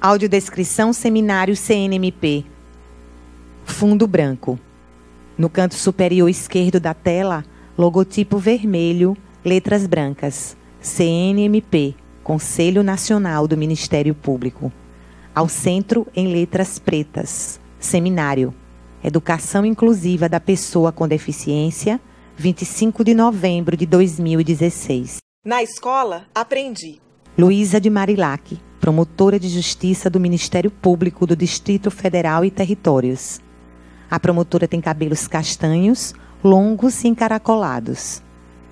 Audiodescrição Seminário CNMP. Fundo branco. No canto superior esquerdo da tela, logotipo vermelho, letras brancas. CNMP, Conselho Nacional do Ministério Público. Ao centro, em letras pretas. Seminário. Educação Inclusiva da Pessoa com Deficiência, 25 de novembro de 2016. Na escola, aprendi. Luísa de Marilac, promotora de justiça do Ministério Público do Distrito Federal e Territórios. A promotora tem cabelos castanhos, longos e encaracolados.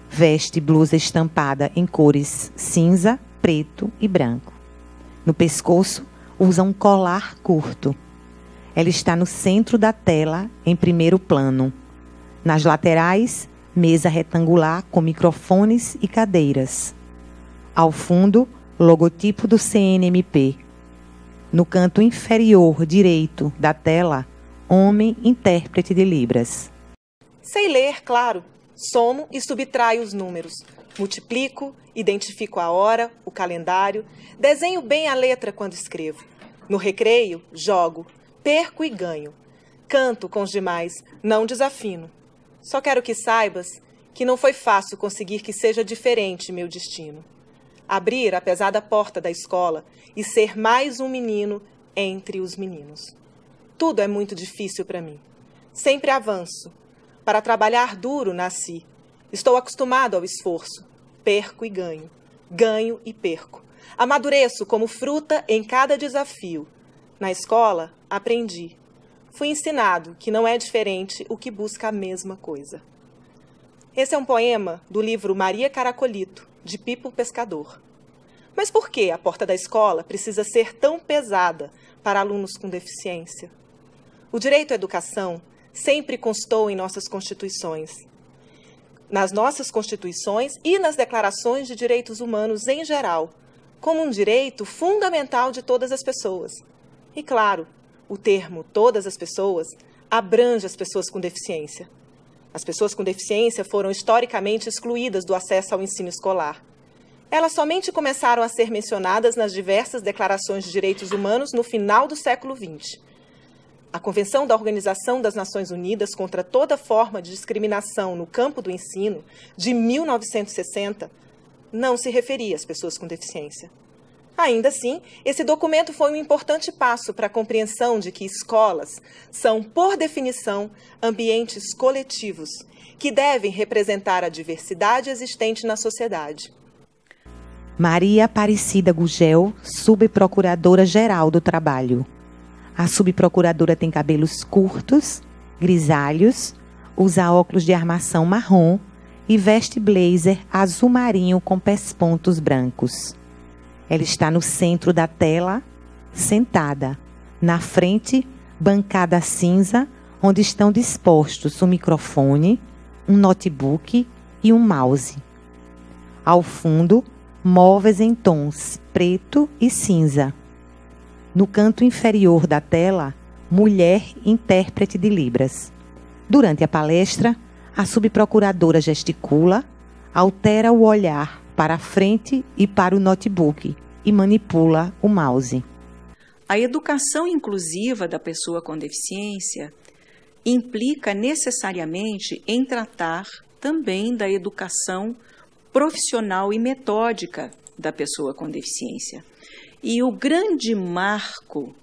Veste blusa estampada em cores cinza, preto e branco. No pescoço, usa um colar curto. Ela está no centro da tela, em primeiro plano. Nas laterais, mesa retangular com microfones e cadeiras. Ao fundo, logotipo do CNMP. No canto inferior direito da tela, Homem Intérprete de Libras. Sei ler, claro. Somo e subtraio os números. Multiplico, identifico a hora, o calendário, desenho bem a letra quando escrevo. No recreio, jogo, perco e ganho. Canto com os demais, não desafino. Só quero que saibas que não foi fácil conseguir que seja diferente meu destino abrir a pesada porta da escola e ser mais um menino entre os meninos. Tudo é muito difícil para mim. Sempre avanço. Para trabalhar duro nasci. Estou acostumado ao esforço. Perco e ganho. Ganho e perco. Amadureço como fruta em cada desafio. Na escola, aprendi. Fui ensinado que não é diferente o que busca a mesma coisa. Esse é um poema do livro Maria Caracolito, de Pipo Pescador. Mas por que a porta da escola precisa ser tão pesada para alunos com deficiência? O direito à educação sempre constou em nossas constituições. Nas nossas constituições e nas declarações de direitos humanos em geral, como um direito fundamental de todas as pessoas. E claro, o termo todas as pessoas abrange as pessoas com deficiência. As pessoas com deficiência foram historicamente excluídas do acesso ao ensino escolar. Elas somente começaram a ser mencionadas nas diversas declarações de direitos humanos no final do século XX. A Convenção da Organização das Nações Unidas contra toda forma de discriminação no campo do ensino, de 1960, não se referia às pessoas com deficiência. Ainda assim, esse documento foi um importante passo para a compreensão de que escolas são, por definição, ambientes coletivos que devem representar a diversidade existente na sociedade. Maria Aparecida Gugel, subprocuradora-geral do trabalho. A subprocuradora tem cabelos curtos, grisalhos, usa óculos de armação marrom e veste blazer azul marinho com pespontos brancos. Ela está no centro da tela, sentada. Na frente, bancada cinza, onde estão dispostos um microfone, um notebook e um mouse. Ao fundo, móveis em tons preto e cinza. No canto inferior da tela, mulher intérprete de Libras. Durante a palestra, a subprocuradora gesticula, altera o olhar para a frente e para o notebook e manipula o mouse. A educação inclusiva da pessoa com deficiência implica necessariamente em tratar também da educação profissional e metódica da pessoa com deficiência. E o grande marco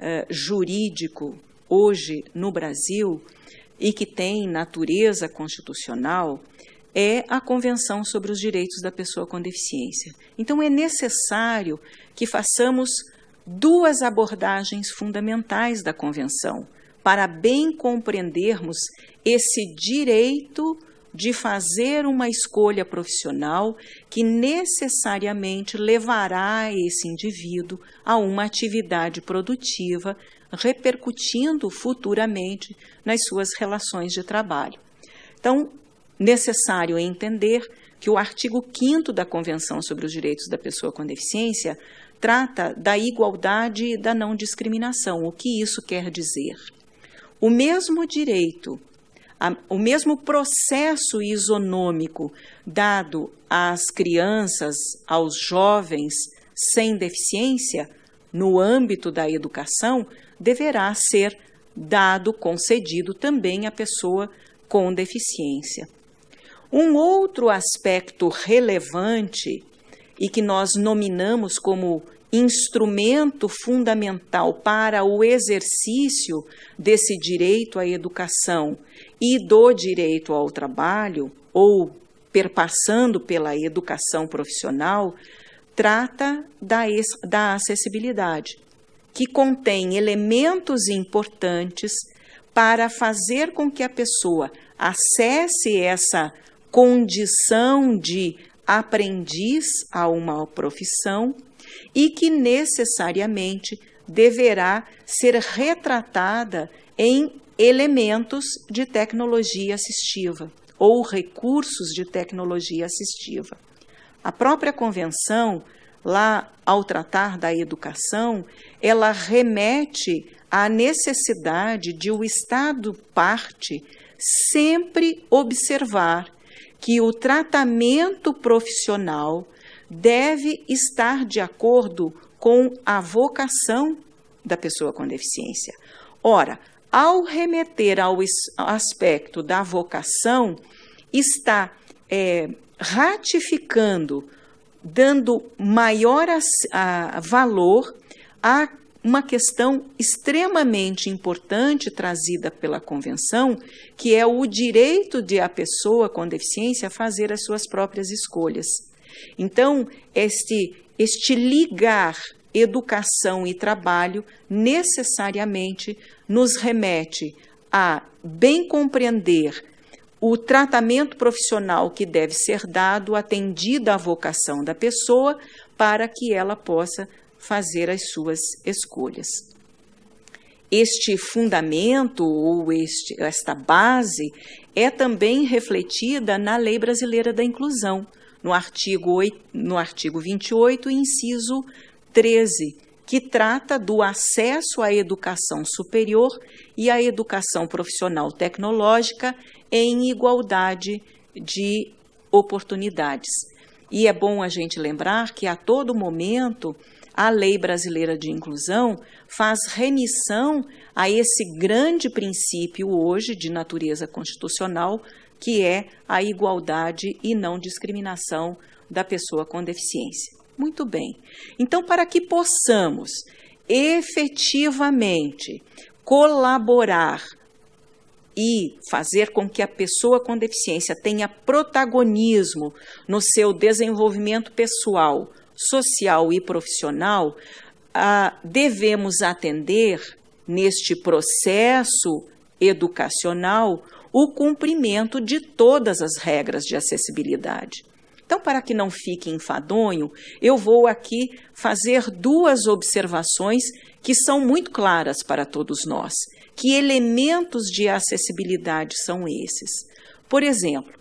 eh, jurídico hoje no Brasil e que tem natureza constitucional é a Convenção sobre os Direitos da Pessoa com Deficiência. Então, é necessário que façamos duas abordagens fundamentais da Convenção para bem compreendermos esse direito de fazer uma escolha profissional que necessariamente levará esse indivíduo a uma atividade produtiva, repercutindo futuramente nas suas relações de trabalho. Então, necessário entender que o artigo 5 da Convenção sobre os Direitos da Pessoa com Deficiência trata da igualdade e da não discriminação. O que isso quer dizer? O mesmo direito, a, o mesmo processo isonômico dado às crianças, aos jovens sem deficiência, no âmbito da educação, deverá ser dado, concedido também à pessoa com deficiência. Um outro aspecto relevante e que nós nominamos como instrumento fundamental para o exercício desse direito à educação e do direito ao trabalho, ou perpassando pela educação profissional, trata da, da acessibilidade, que contém elementos importantes para fazer com que a pessoa acesse essa condição de aprendiz a uma profissão e que necessariamente deverá ser retratada em elementos de tecnologia assistiva ou recursos de tecnologia assistiva. A própria convenção, lá ao tratar da educação, ela remete à necessidade de o Estado parte sempre observar que o tratamento profissional deve estar de acordo com a vocação da pessoa com deficiência. Ora, ao remeter ao aspecto da vocação, está é, ratificando, dando maior a, a, valor à uma questão extremamente importante trazida pela Convenção, que é o direito de a pessoa com deficiência fazer as suas próprias escolhas. Então, este, este ligar educação e trabalho necessariamente nos remete a bem compreender o tratamento profissional que deve ser dado atendida à vocação da pessoa para que ela possa fazer as suas escolhas. Este fundamento ou este, esta base é também refletida na Lei Brasileira da Inclusão, no artigo, 8, no artigo 28, inciso 13, que trata do acesso à educação superior e à educação profissional tecnológica em igualdade de oportunidades. E é bom a gente lembrar que a todo momento a lei brasileira de inclusão faz remissão a esse grande princípio hoje de natureza constitucional, que é a igualdade e não discriminação da pessoa com deficiência. Muito bem. Então, para que possamos efetivamente colaborar e fazer com que a pessoa com deficiência tenha protagonismo no seu desenvolvimento pessoal, social e profissional, ah, devemos atender neste processo educacional o cumprimento de todas as regras de acessibilidade. Então, para que não fique enfadonho, eu vou aqui fazer duas observações que são muito claras para todos nós. Que elementos de acessibilidade são esses? Por exemplo,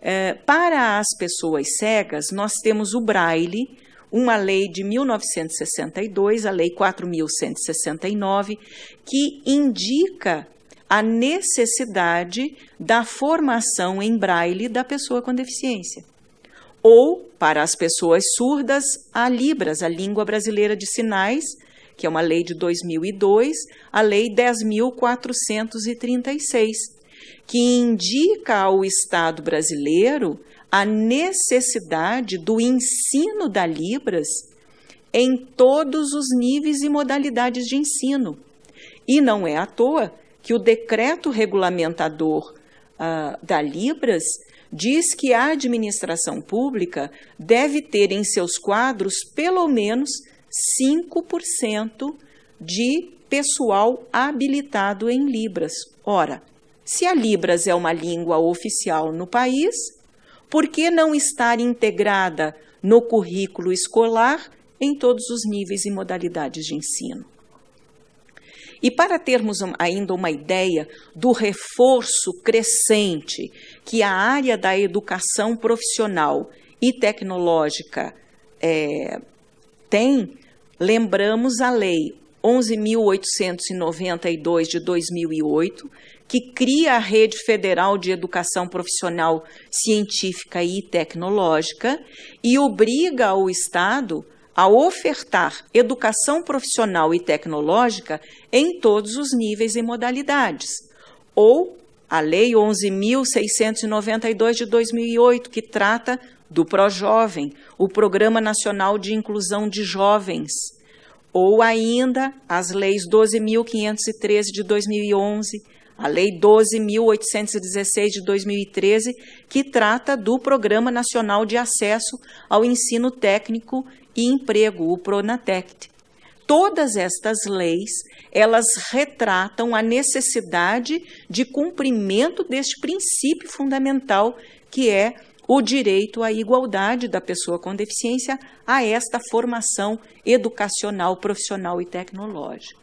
eh, para as pessoas cegas, nós temos o braille uma lei de 1962, a Lei 4169, que indica a necessidade da formação em braille da pessoa com deficiência. Ou, para as pessoas surdas, a Libras, a Língua Brasileira de Sinais, que é uma lei de 2002, a Lei 10.436, que indica ao Estado brasileiro a necessidade do ensino da Libras em todos os níveis e modalidades de ensino. E não é à toa que o decreto regulamentador uh, da Libras diz que a administração pública deve ter em seus quadros pelo menos 5% de pessoal habilitado em Libras. Ora, se a Libras é uma língua oficial no país, por que não estar integrada no currículo escolar em todos os níveis e modalidades de ensino? E para termos ainda uma ideia do reforço crescente que a área da educação profissional e tecnológica é, tem, lembramos a Lei 11.892 de 2008, que cria a Rede Federal de Educação Profissional Científica e Tecnológica e obriga o Estado a ofertar educação profissional e tecnológica em todos os níveis e modalidades, ou a Lei 11.692 de 2008, que trata do ProJovem, o Programa Nacional de Inclusão de Jovens, ou ainda as leis 12.513 de 2011, a Lei 12.816 de 2013, que trata do Programa Nacional de Acesso ao Ensino Técnico e Emprego, o PRONATECT. Todas estas leis, elas retratam a necessidade de cumprimento deste princípio fundamental que é o direito à igualdade da pessoa com deficiência a esta formação educacional, profissional e tecnológica.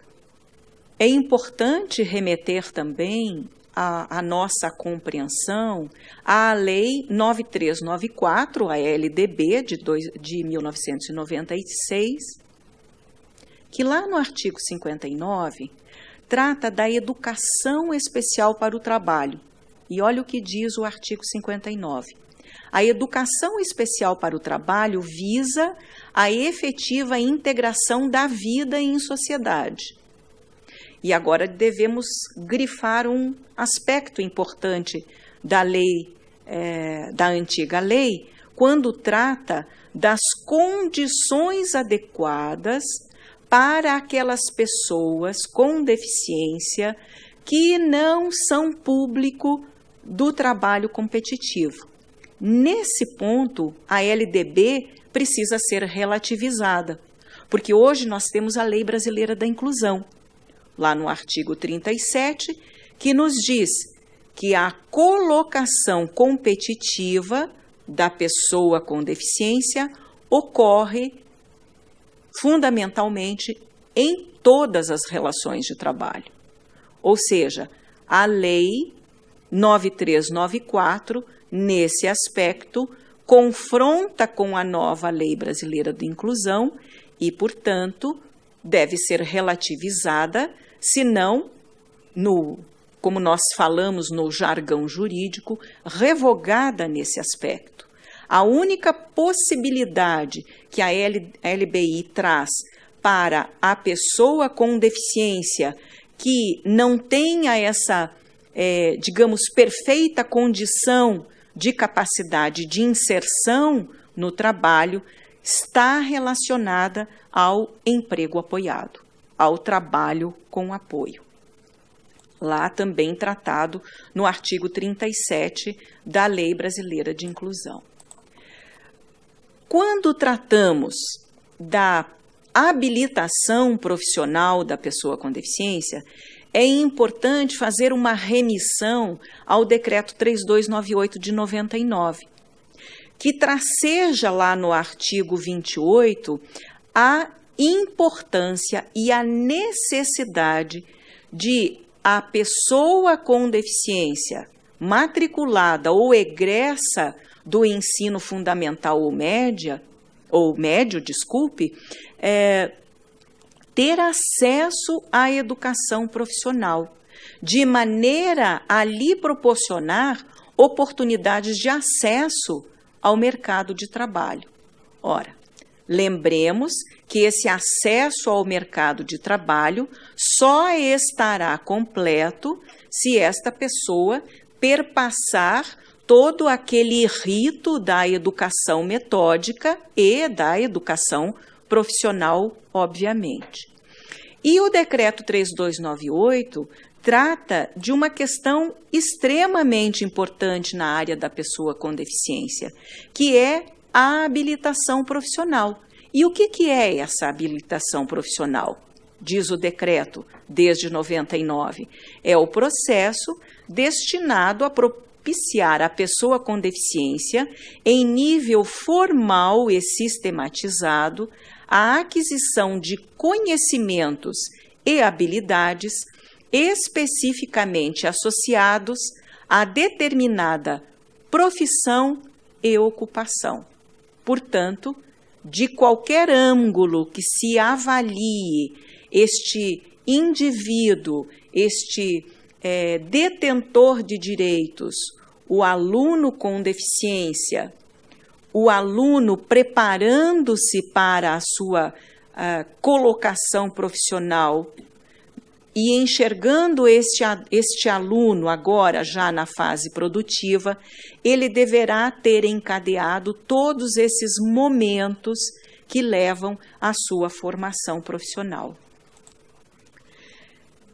É importante remeter também a, a, nossa compreensão à Lei 9394, a LDB de, dois, de 1996, que lá no artigo 59 trata da educação especial para o trabalho. E olha o que diz o artigo 59. A educação especial para o trabalho visa a efetiva integração da vida em sociedade e agora devemos grifar um aspecto importante da lei, é, da antiga lei, quando trata das condições adequadas para aquelas pessoas com deficiência que não são público do trabalho competitivo. Nesse ponto, a LDB precisa ser relativizada, porque hoje nós temos a Lei Brasileira da Inclusão, lá no artigo 37, que nos diz que a colocação competitiva da pessoa com deficiência ocorre fundamentalmente em todas as relações de trabalho. Ou seja, a lei 9394, nesse aspecto, confronta com a nova lei brasileira de inclusão e, portanto, deve ser relativizada senão no como nós falamos no jargão jurídico, revogada nesse aspecto. A única possibilidade que a LBI traz para a pessoa com deficiência que não tenha essa, é, digamos, perfeita condição de capacidade de inserção no trabalho está relacionada ao emprego apoiado ao trabalho com apoio. Lá também tratado no artigo 37 da Lei Brasileira de Inclusão. Quando tratamos da habilitação profissional da pessoa com deficiência, é importante fazer uma remissão ao decreto 3298 de 99, que traceja lá no artigo 28 a importância e a necessidade de a pessoa com deficiência matriculada ou egressa do ensino fundamental ou média, ou médio, desculpe, é, ter acesso à educação profissional, de maneira a lhe proporcionar oportunidades de acesso ao mercado de trabalho. Ora, Lembremos que esse acesso ao mercado de trabalho só estará completo se esta pessoa perpassar todo aquele rito da educação metódica e da educação profissional, obviamente. E o decreto 3298 trata de uma questão extremamente importante na área da pessoa com deficiência, que é a habilitação profissional. E o que, que é essa habilitação profissional? Diz o decreto, desde 99. É o processo destinado a propiciar à pessoa com deficiência, em nível formal e sistematizado, a aquisição de conhecimentos e habilidades especificamente associados a determinada profissão e ocupação. Portanto, de qualquer ângulo que se avalie este indivíduo, este é, detentor de direitos, o aluno com deficiência, o aluno preparando-se para a sua ah, colocação profissional e enxergando este, este aluno agora já na fase produtiva, ele deverá ter encadeado todos esses momentos que levam à sua formação profissional.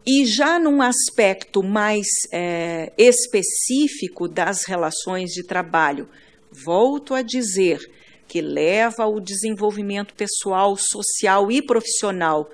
E já num aspecto mais é, específico das relações de trabalho, volto a dizer que leva ao desenvolvimento pessoal, social e profissional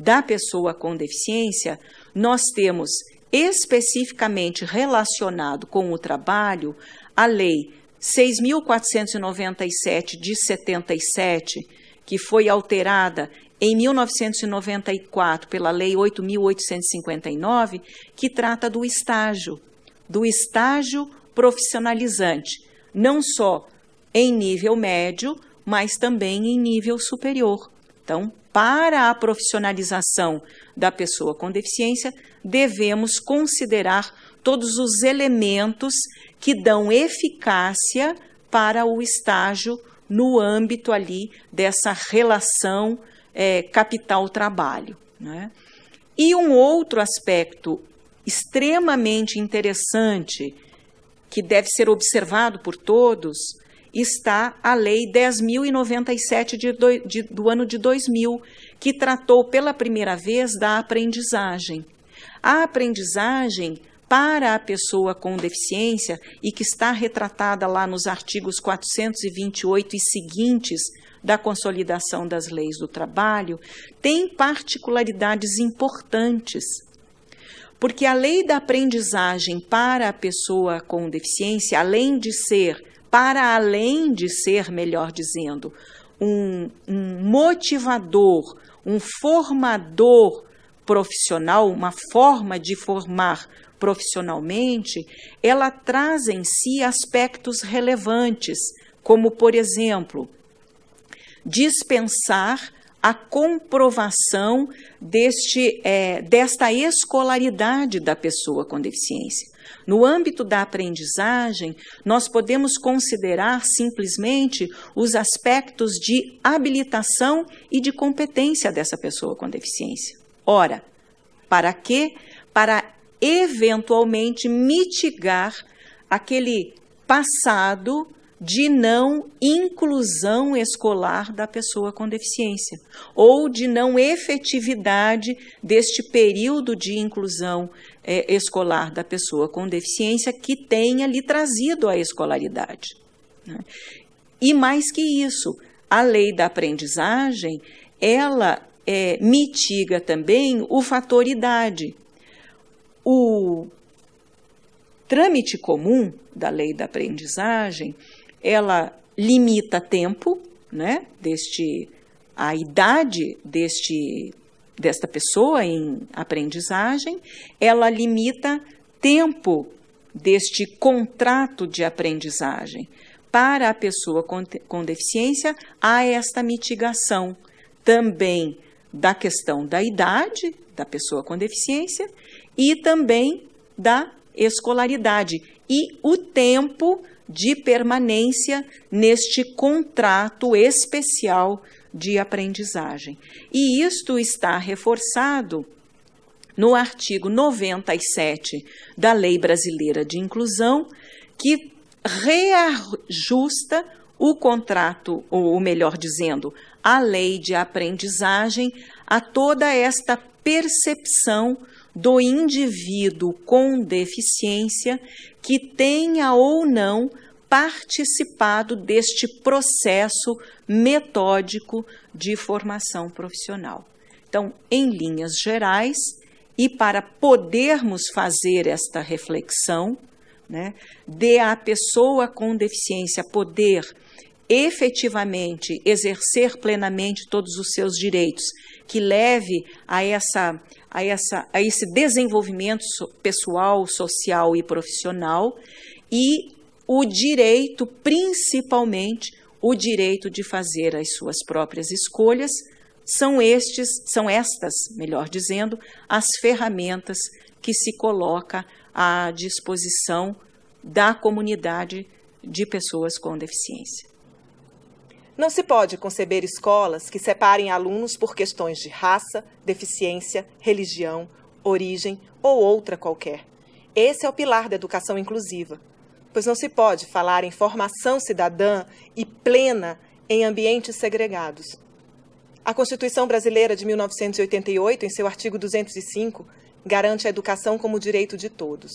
da pessoa com deficiência, nós temos especificamente relacionado com o trabalho a Lei 6.497 de 77, que foi alterada em 1994 pela Lei 8.859, que trata do estágio, do estágio profissionalizante, não só em nível médio, mas também em nível superior. Então, para a profissionalização da pessoa com deficiência, devemos considerar todos os elementos que dão eficácia para o estágio no âmbito ali dessa relação é, capital-trabalho. Né? E um outro aspecto extremamente interessante que deve ser observado por todos está a Lei 10.097 de, do, de, do ano de 2000, que tratou pela primeira vez da aprendizagem. A aprendizagem para a pessoa com deficiência e que está retratada lá nos artigos 428 e seguintes da Consolidação das Leis do Trabalho, tem particularidades importantes. Porque a lei da aprendizagem para a pessoa com deficiência, além de ser para além de ser, melhor dizendo, um, um motivador, um formador profissional, uma forma de formar profissionalmente, ela traz em si aspectos relevantes, como, por exemplo, dispensar a comprovação deste, é, desta escolaridade da pessoa com deficiência. No âmbito da aprendizagem, nós podemos considerar simplesmente os aspectos de habilitação e de competência dessa pessoa com deficiência. Ora, para quê? Para eventualmente mitigar aquele passado de não inclusão escolar da pessoa com deficiência, ou de não efetividade deste período de inclusão é, escolar da pessoa com deficiência que tenha lhe trazido a escolaridade. Né? E mais que isso, a lei da aprendizagem, ela é, mitiga também o fator idade. O trâmite comum da lei da aprendizagem ela limita tempo, né, deste a idade deste desta pessoa em aprendizagem, ela limita tempo deste contrato de aprendizagem para a pessoa com, com deficiência há esta mitigação também da questão da idade da pessoa com deficiência e também da escolaridade e o tempo de permanência neste contrato especial de aprendizagem. E isto está reforçado no artigo 97 da Lei Brasileira de Inclusão, que reajusta o contrato, ou melhor dizendo, a lei de aprendizagem, a toda esta percepção do indivíduo com deficiência que tenha ou não participado deste processo metódico de formação profissional. Então, em linhas gerais, e para podermos fazer esta reflexão, né, de a pessoa com deficiência poder efetivamente exercer plenamente todos os seus direitos, que leve a essa a, essa, a esse desenvolvimento pessoal, social e profissional e o direito, principalmente, o direito de fazer as suas próprias escolhas, são estes, são estas, melhor dizendo, as ferramentas que se coloca à disposição da comunidade de pessoas com deficiência. Não se pode conceber escolas que separem alunos por questões de raça, deficiência, religião, origem ou outra qualquer. Esse é o pilar da educação inclusiva, pois não se pode falar em formação cidadã e plena em ambientes segregados. A Constituição Brasileira de 1988, em seu artigo 205, garante a educação como direito de todos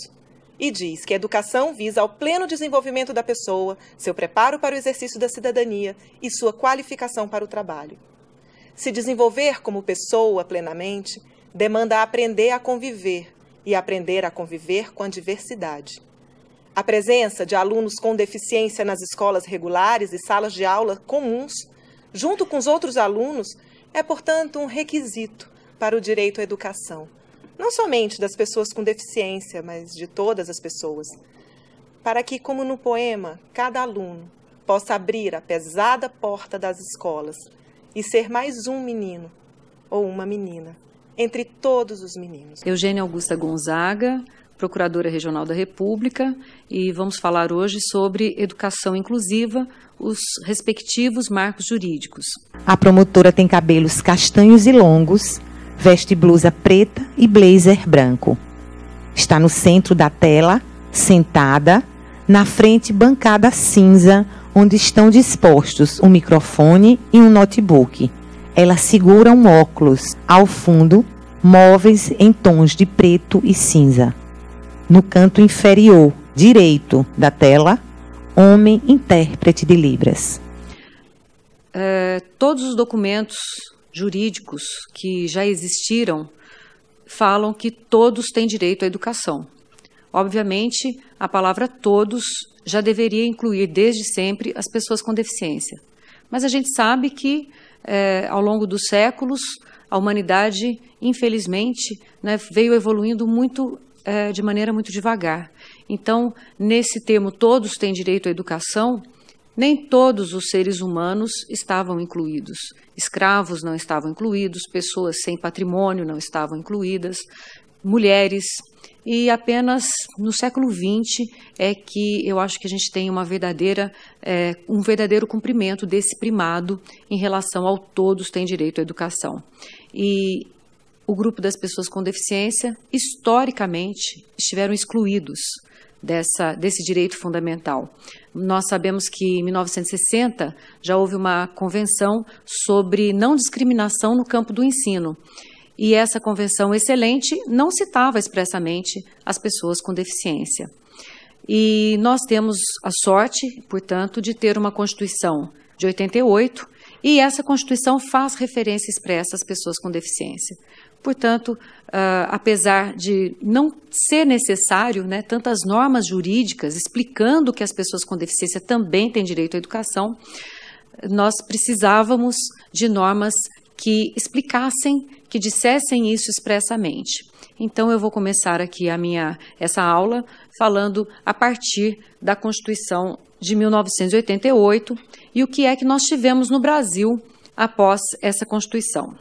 e diz que a educação visa ao pleno desenvolvimento da pessoa, seu preparo para o exercício da cidadania e sua qualificação para o trabalho. Se desenvolver como pessoa plenamente demanda aprender a conviver e aprender a conviver com a diversidade. A presença de alunos com deficiência nas escolas regulares e salas de aula comuns, junto com os outros alunos, é, portanto, um requisito para o direito à educação não somente das pessoas com deficiência, mas de todas as pessoas, para que, como no poema, cada aluno possa abrir a pesada porta das escolas e ser mais um menino ou uma menina entre todos os meninos. Eugênia Augusta Gonzaga, Procuradora Regional da República, e vamos falar hoje sobre educação inclusiva, os respectivos marcos jurídicos. A promotora tem cabelos castanhos e longos, Veste blusa preta e blazer branco. Está no centro da tela, sentada, na frente bancada cinza, onde estão dispostos um microfone e um notebook. Ela segura um óculos. Ao fundo, móveis em tons de preto e cinza. No canto inferior, direito da tela, homem intérprete de Libras. É, todos os documentos jurídicos que já existiram falam que todos têm direito à educação. Obviamente, a palavra todos já deveria incluir desde sempre as pessoas com deficiência. Mas a gente sabe que, é, ao longo dos séculos, a humanidade, infelizmente, né, veio evoluindo muito é, de maneira muito devagar. Então, nesse termo todos têm direito à educação, nem todos os seres humanos estavam incluídos. Escravos não estavam incluídos, pessoas sem patrimônio não estavam incluídas, mulheres. E apenas no século XX é que eu acho que a gente tem uma verdadeira, é, um verdadeiro cumprimento desse primado em relação ao todos têm direito à educação. E o grupo das pessoas com deficiência, historicamente, estiveram excluídos dessa, desse direito fundamental. Nós sabemos que em 1960 já houve uma convenção sobre não discriminação no campo do ensino. E essa convenção excelente não citava expressamente as pessoas com deficiência. E nós temos a sorte, portanto, de ter uma Constituição de 88, e essa Constituição faz referência expressa às pessoas com deficiência. Portanto, uh, apesar de não ser necessário né, tantas normas jurídicas explicando que as pessoas com deficiência também têm direito à educação, nós precisávamos de normas que explicassem, que dissessem isso expressamente. Então eu vou começar aqui a minha essa aula falando a partir da Constituição de 1988 e o que é que nós tivemos no Brasil após essa Constituição.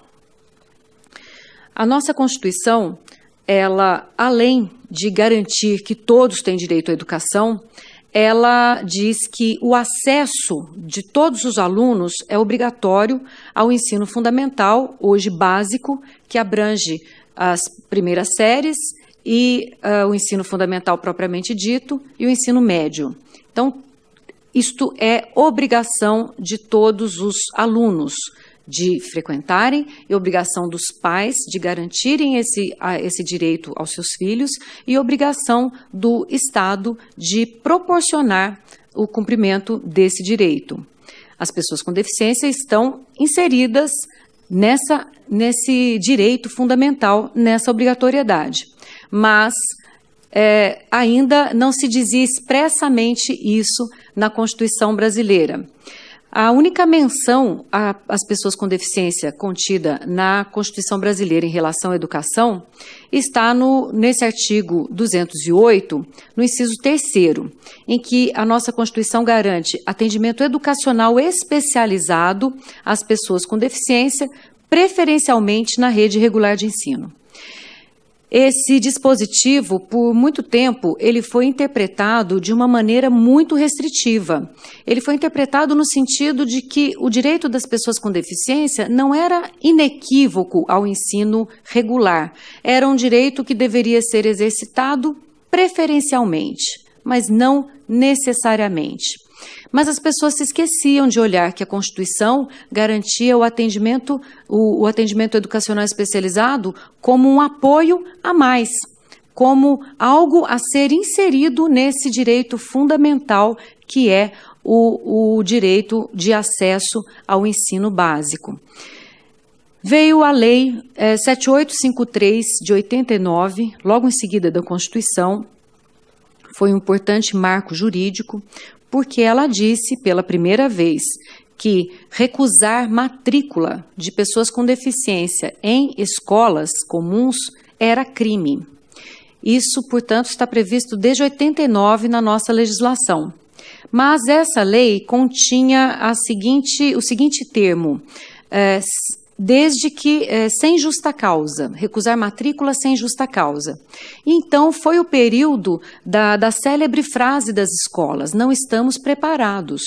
A nossa Constituição, ela além de garantir que todos têm direito à educação, ela diz que o acesso de todos os alunos é obrigatório ao ensino fundamental, hoje básico, que abrange as primeiras séries e uh, o ensino fundamental propriamente dito e o ensino médio. Então, isto é obrigação de todos os alunos de frequentarem e obrigação dos pais de garantirem esse, esse direito aos seus filhos e obrigação do Estado de proporcionar o cumprimento desse direito. As pessoas com deficiência estão inseridas nessa, nesse direito fundamental, nessa obrigatoriedade. Mas é, ainda não se dizia expressamente isso na Constituição brasileira. A única menção às pessoas com deficiência contida na Constituição brasileira em relação à educação está no, nesse artigo 208, no inciso 3, em que a nossa Constituição garante atendimento educacional especializado às pessoas com deficiência, preferencialmente na rede regular de ensino. Esse dispositivo, por muito tempo, ele foi interpretado de uma maneira muito restritiva. Ele foi interpretado no sentido de que o direito das pessoas com deficiência não era inequívoco ao ensino regular. Era um direito que deveria ser exercitado preferencialmente, mas não necessariamente. Mas as pessoas se esqueciam de olhar que a Constituição garantia o atendimento, o, o atendimento educacional especializado como um apoio a mais como algo a ser inserido nesse direito fundamental que é o, o, direito de acesso ao ensino básico. Veio a Lei é, eh, 7853 de 89, logo em seguida da Constituição, foi um importante marco jurídico, porque ela disse pela primeira vez que recusar matrícula de pessoas com deficiência em escolas comuns era crime. Isso, portanto, está previsto desde 89 na nossa legislação. Mas essa lei continha a seguinte, o seguinte termo: é, desde que eh, sem justa causa, recusar matrícula sem justa causa. Então foi o período da, da célebre frase das escolas: não estamos preparados.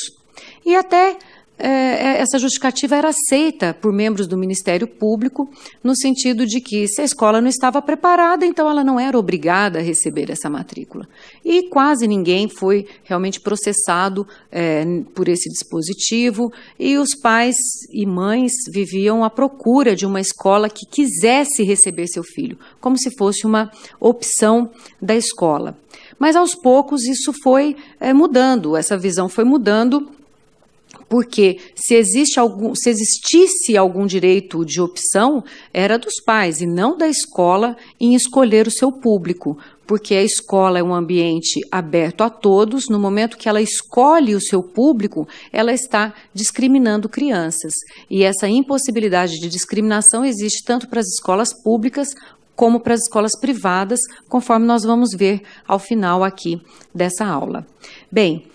E até é, é, essa justificativa era aceita por membros do Ministério Público, no sentido de que se a escola não estava preparada, então ela não era obrigada a receber essa matrícula. E quase ninguém foi realmente processado é, por esse dispositivo, e os pais e mães viviam à procura de uma escola que quisesse receber seu filho, como se fosse uma opção da escola. Mas aos poucos isso foi é, mudando, essa visão foi mudando porque se, existe algum, se existisse algum direito de opção, era dos pais e não da escola em escolher o seu público, porque a escola é um ambiente aberto a todos. No momento que ela escolhe o seu público, ela está discriminando crianças. E essa impossibilidade de discriminação existe tanto para as escolas públicas como para as escolas privadas, conforme nós vamos ver ao final aqui dessa aula. Bem,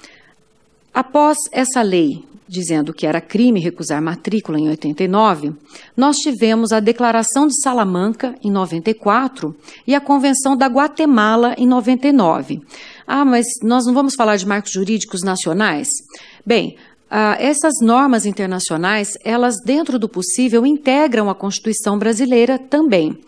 após essa lei dizendo que era crime recusar matrícula em 89, nós tivemos a Declaração de Salamanca em 94 e a Convenção da Guatemala em 99. Ah, mas nós não vamos falar de marcos jurídicos nacionais? Bem, ah, essas normas internacionais, elas, dentro do possível, integram a Constituição brasileira também.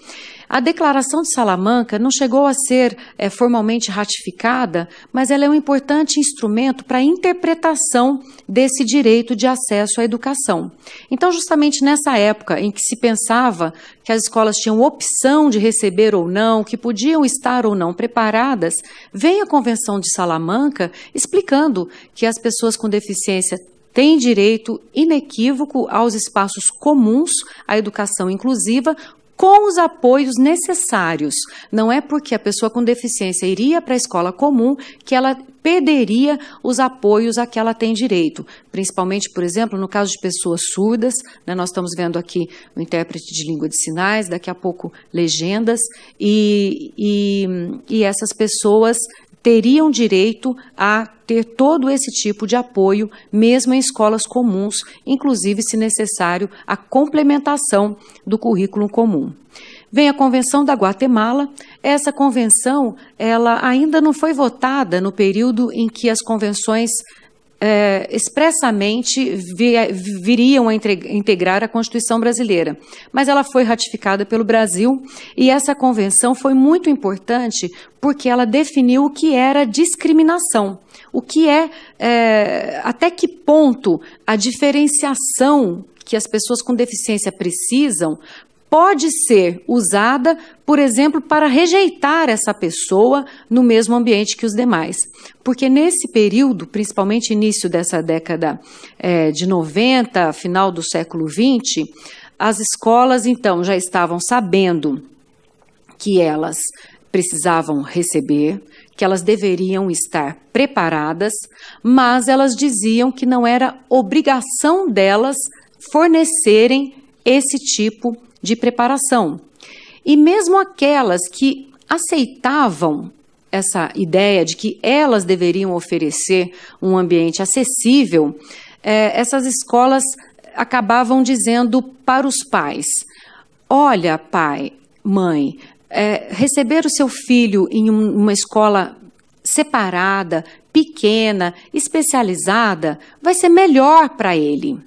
A Declaração de Salamanca não chegou a ser é, formalmente ratificada, mas ela é um importante instrumento para a interpretação desse direito de acesso à educação. Então, justamente nessa época em que se pensava que as escolas tinham opção de receber ou não, que podiam estar ou não preparadas, vem a Convenção de Salamanca explicando que as pessoas com deficiência têm direito inequívoco aos espaços comuns, à educação inclusiva, com os apoios necessários. Não é porque a pessoa com deficiência iria para a escola comum que ela perderia os apoios a que ela tem direito, principalmente, por exemplo, no caso de pessoas surdas, né, nós estamos vendo aqui o intérprete de língua de sinais, daqui a pouco legendas, e, e, e essas pessoas teriam direito a ter todo esse tipo de apoio, mesmo em escolas comuns, inclusive, se necessário, a complementação do currículo comum. Vem a Convenção da Guatemala. Essa convenção, ela ainda não foi votada no período em que as convenções é, expressamente via, viriam a integrar a Constituição brasileira. Mas ela foi ratificada pelo Brasil e essa convenção foi muito importante porque ela definiu o que era discriminação, o que é, é até que ponto a diferenciação que as pessoas com deficiência precisam pode ser usada, por exemplo, para rejeitar essa pessoa no mesmo ambiente que os demais. Porque nesse período, principalmente início dessa década é, de 90, final do século 20, as escolas então já estavam sabendo que elas precisavam receber, que elas deveriam estar preparadas, mas elas diziam que não era obrigação delas fornecerem esse tipo de de preparação. E mesmo aquelas que aceitavam essa ideia de que elas deveriam oferecer um ambiente acessível, eh, essas escolas acabavam dizendo para os pais: olha, pai, mãe, eh, receber o seu filho em um, uma escola separada, pequena, especializada, vai ser melhor para ele.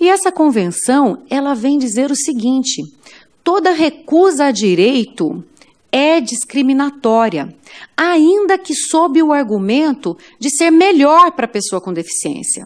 E essa convenção, ela vem dizer o seguinte: toda recusa a direito é discriminatória, ainda que sob o argumento de ser melhor para a pessoa com deficiência.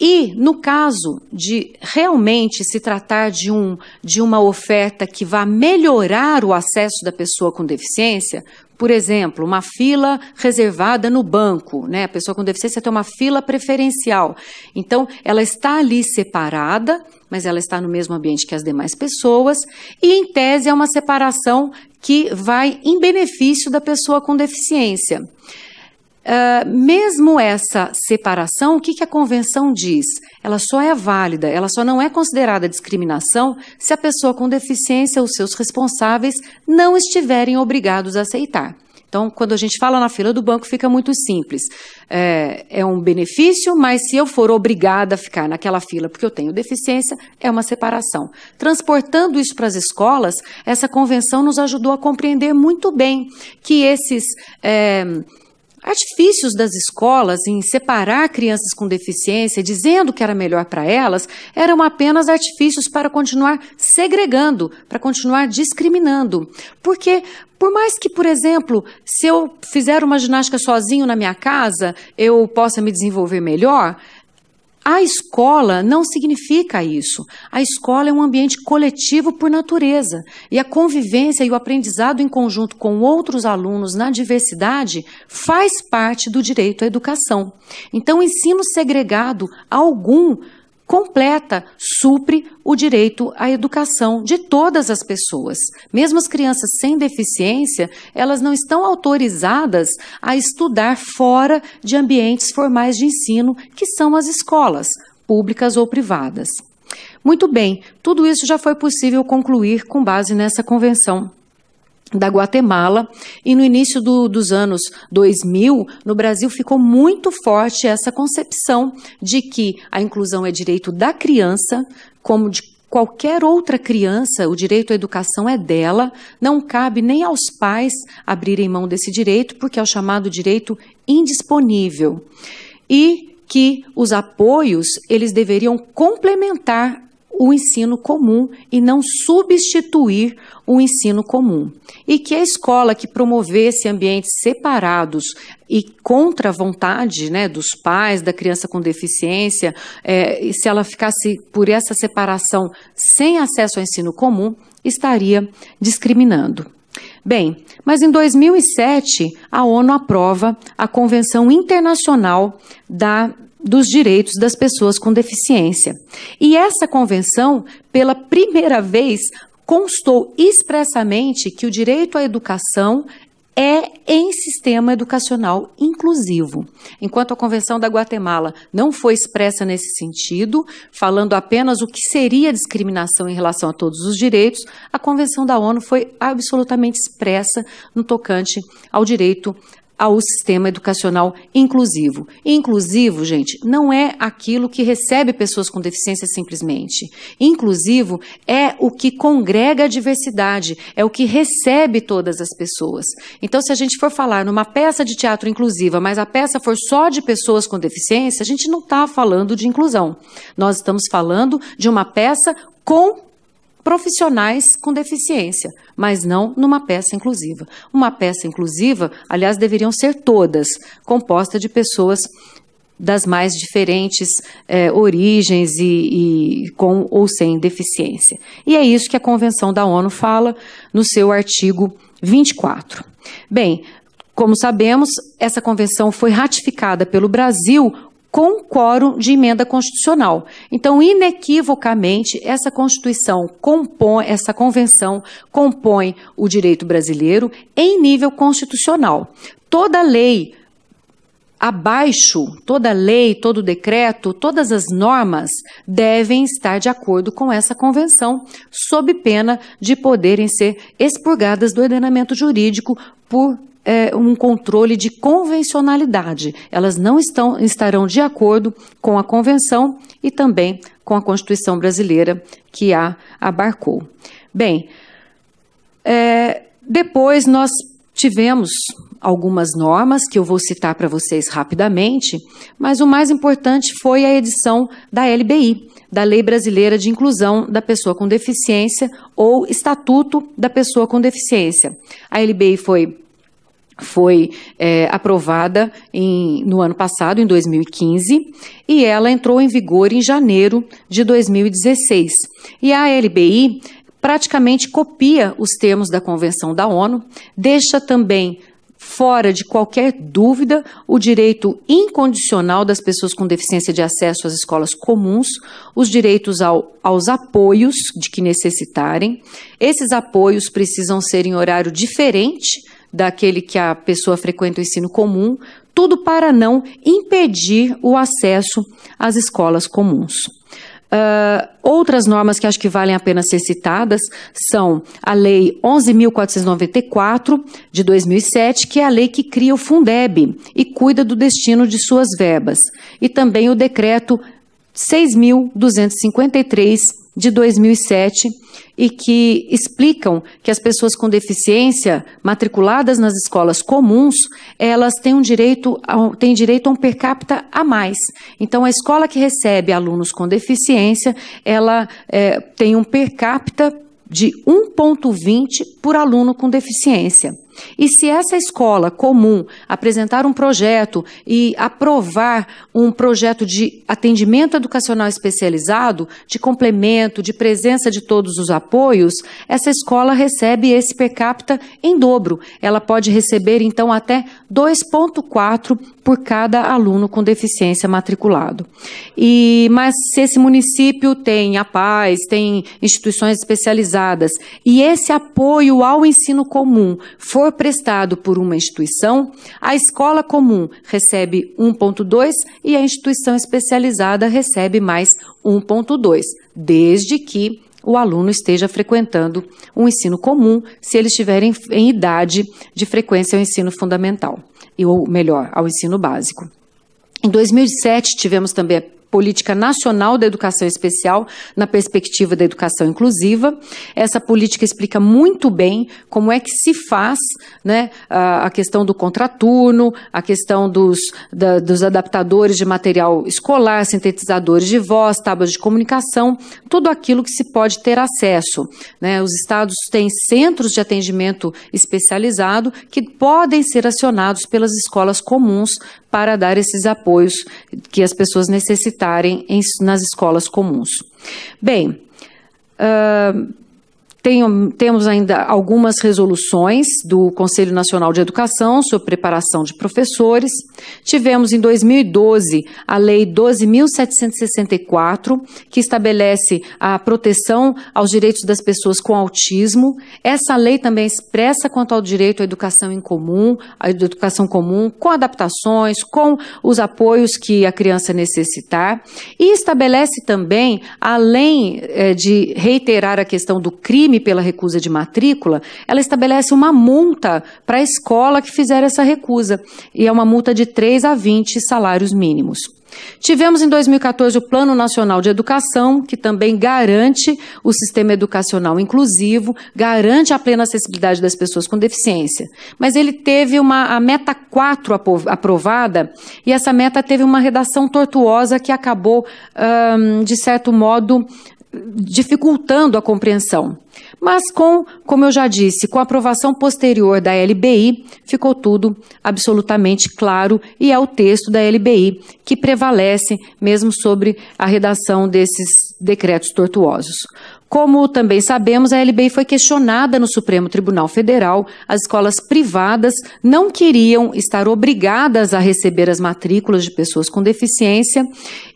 E no caso de realmente se tratar de, um, de uma oferta que vá melhorar o acesso da pessoa com deficiência, por exemplo, uma fila reservada no banco, né? A pessoa com deficiência tem uma fila preferencial. Então, ela está ali separada, mas ela está no mesmo ambiente que as demais pessoas, e em tese é uma separação que vai em benefício da pessoa com deficiência. Ah, mesmo essa separação, o que, que a convenção diz? Ela só é válida, ela só não é considerada discriminação se a pessoa com deficiência ou seus responsáveis não estiverem obrigados a aceitar. Então, quando a gente fala na fila do banco, fica muito simples. É, é, um benefício, mas se eu for obrigada a ficar naquela fila porque eu tenho deficiência, é uma separação. Transportando isso para as escolas, essa convenção nos ajudou a compreender muito bem que esses. É, Artifícios das escolas em separar crianças com deficiência, dizendo que era melhor para elas, eram apenas artifícios para continuar segregando, para continuar discriminando. Porque, por mais que, por exemplo, se eu fizer uma ginástica sozinho na minha casa, eu possa me desenvolver melhor, a escola não significa isso. A escola é um ambiente coletivo por natureza. E a convivência e o aprendizado em conjunto com outros alunos na diversidade faz parte do direito à educação. Então, ensino segregado algum completa supre o direito à educação de todas as pessoas. Mesmo as crianças sem deficiência, elas não estão autorizadas a estudar fora de ambientes formais de ensino, que são as escolas, públicas ou privadas. Muito bem, tudo isso já foi possível concluir com base nessa convenção da Guatemala. E no início do, dos anos 2000, no Brasil ficou muito forte essa concepção de que a inclusão é direito da criança, como de qualquer outra criança, o direito à educação é dela, não cabe nem aos pais abrirem mão desse direito, porque é o chamado direito indisponível. E que os apoios eles deveriam complementar o ensino comum e não substituir o ensino comum. E que a escola que promovesse ambientes separados e contra a vontade né, dos pais, da criança com deficiência, é, se ela ficasse por essa separação sem acesso ao ensino comum, estaria discriminando. Bem, mas em 2007, a ONU aprova a Convenção Internacional da dos direitos das pessoas com deficiência. E essa convenção, pela primeira vez, constou expressamente que o direito à educação é em sistema educacional inclusivo. Enquanto a Convenção da Guatemala não foi expressa nesse sentido, falando apenas o que seria discriminação em relação a todos os direitos, a Convenção da ONU foi absolutamente expressa no tocante ao direito ao sistema educacional inclusivo. Inclusivo, gente, não é aquilo que recebe pessoas com deficiência simplesmente. Inclusivo é o que congrega a diversidade, é o que recebe todas as pessoas. Então, se a gente for falar numa peça de teatro inclusiva, mas a peça for só de pessoas com deficiência, a gente não está falando de inclusão. Nós estamos falando de uma peça com profissionais com deficiência, mas não numa peça inclusiva. Uma peça inclusiva, aliás, deveriam ser todas, composta de pessoas das mais diferentes é, origens e, e, com ou sem deficiência. E é isso que a Convenção da ONU fala no seu artigo 24. Bem, como sabemos, essa convenção foi ratificada pelo Brasil com quórum de emenda constitucional. Então, inequivocamente, essa Constituição compõe, essa convenção compõe o direito brasileiro em nível constitucional. Toda lei abaixo, toda lei, todo decreto, todas as normas devem estar de acordo com essa convenção, sob pena de poderem ser expurgadas do ordenamento jurídico por é, um controle de convencionalidade. Elas não estão, estarão de acordo com a Convenção e também com a Constituição brasileira que a abarcou. Bem, é, depois nós tivemos algumas normas que eu vou citar para vocês rapidamente, mas o mais importante foi a edição da LBI, da Lei Brasileira de Inclusão da Pessoa com Deficiência ou Estatuto da Pessoa com Deficiência. A LBI foi foi é, aprovada em, no ano passado, em 2015, e ela entrou em vigor em janeiro de 2016. E a LBI praticamente copia os termos da Convenção da ONU, deixa também fora de qualquer dúvida o direito incondicional das pessoas com deficiência de acesso às escolas comuns, os direitos ao, aos apoios de que necessitarem. Esses apoios precisam ser em horário diferente daquele que a pessoa frequenta o ensino comum, tudo para não impedir o acesso às escolas comuns. Uh, outras normas que acho que valem a pena ser citadas são a Lei 11.494, de 2007, que é a lei que cria o Fundeb e cuida do destino de suas verbas, e também o Decreto 6.253 de 2007 e que explicam que as pessoas com deficiência matriculadas nas escolas comuns, elas têm um direito a, têm direito a um per capita a mais. Então a escola que recebe alunos com deficiência, ela é, tem um per capita de 1,20 por aluno com deficiência. E se essa escola comum apresentar um projeto e aprovar um projeto de atendimento educacional especializado, de complemento, de presença de todos os apoios, essa escola recebe esse per capita em dobro. Ela pode receber, então, até 2,4 por cada aluno com deficiência matriculado. E, mas se esse município tem a paz, tem instituições especializadas, e esse apoio ao ensino comum for for prestado por uma instituição, a escola comum recebe 1,2 e a instituição especializada recebe mais 1,2, desde que o aluno esteja frequentando um ensino comum, se ele estiver em, em idade de frequência ao ensino fundamental, ou melhor, ao ensino básico. Em 2007, tivemos também Política Nacional da Educação Especial na perspectiva da educação inclusiva. Essa política explica muito bem como é que se faz né, a questão do contraturno, a questão dos, da, dos adaptadores de material escolar, sintetizadores de voz, tábuas de comunicação, tudo aquilo que se pode ter acesso. Né? Os estados têm centros de atendimento especializado que podem ser acionados pelas escolas comuns para dar esses apoios que as pessoas necessitarem em, nas escolas comuns. Bem, uh, tenho, temos ainda algumas resoluções do Conselho Nacional de Educação sobre preparação de professores. Tivemos em 2012 a Lei 12.764, que estabelece a proteção aos direitos das pessoas com autismo. Essa lei também expressa quanto ao direito à educação em comum, à educação comum, com adaptações, com os apoios que a criança necessitar. E estabelece também, além eh, de reiterar a questão do crime, crime pela recusa de matrícula, ela estabelece uma multa para a escola que fizer essa recusa, e é uma multa de 3 a 20 salários mínimos. Tivemos em 2014 o Plano Nacional de Educação, que também garante o sistema educacional inclusivo, garante a plena acessibilidade das pessoas com deficiência. Mas ele teve uma a meta 4 aprovada, e essa meta teve uma redação tortuosa que acabou, hum, de certo modo, dificultando a compreensão. Mas com, como eu já disse, com a aprovação posterior da LBI, ficou tudo absolutamente claro e é o texto da LBI que prevalece mesmo sobre a redação desses decretos tortuosos. Como também sabemos, a LBI foi questionada no Supremo Tribunal Federal. As escolas privadas não queriam estar obrigadas a receber as matrículas de pessoas com deficiência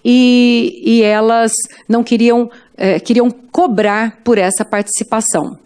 e, e elas não queriam eh, queriam cobrar por essa participação.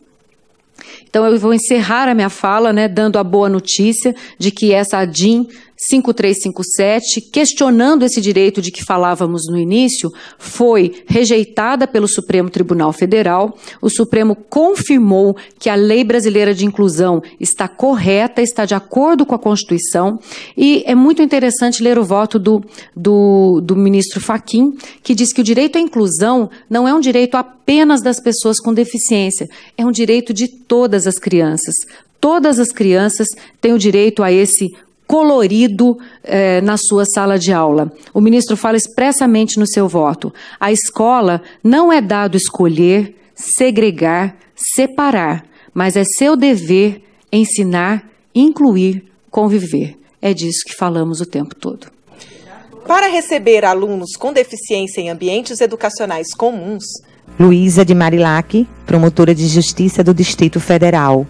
Então eu vou encerrar a minha fala, né, dando a boa notícia de que essa din 5357, questionando esse direito de que falávamos no início, foi rejeitada pelo Supremo Tribunal Federal. O Supremo confirmou que a Lei Brasileira de Inclusão está correta, está de acordo com a Constituição. E é muito interessante ler o voto do, do, do ministro Faquim, que diz que o direito à inclusão não é um direito apenas das pessoas com deficiência, é um direito de todas as crianças. Todas as crianças têm o direito a esse colorido eh, na sua sala de aula. O ministro fala expressamente no seu voto: a escola não é dado escolher, segregar, separar, mas é seu dever ensinar, incluir, conviver. É disso que falamos o tempo todo. Para receber alunos com deficiência em ambientes educacionais comuns, Luísa de Marilac, promotora de justiça do Distrito Federal,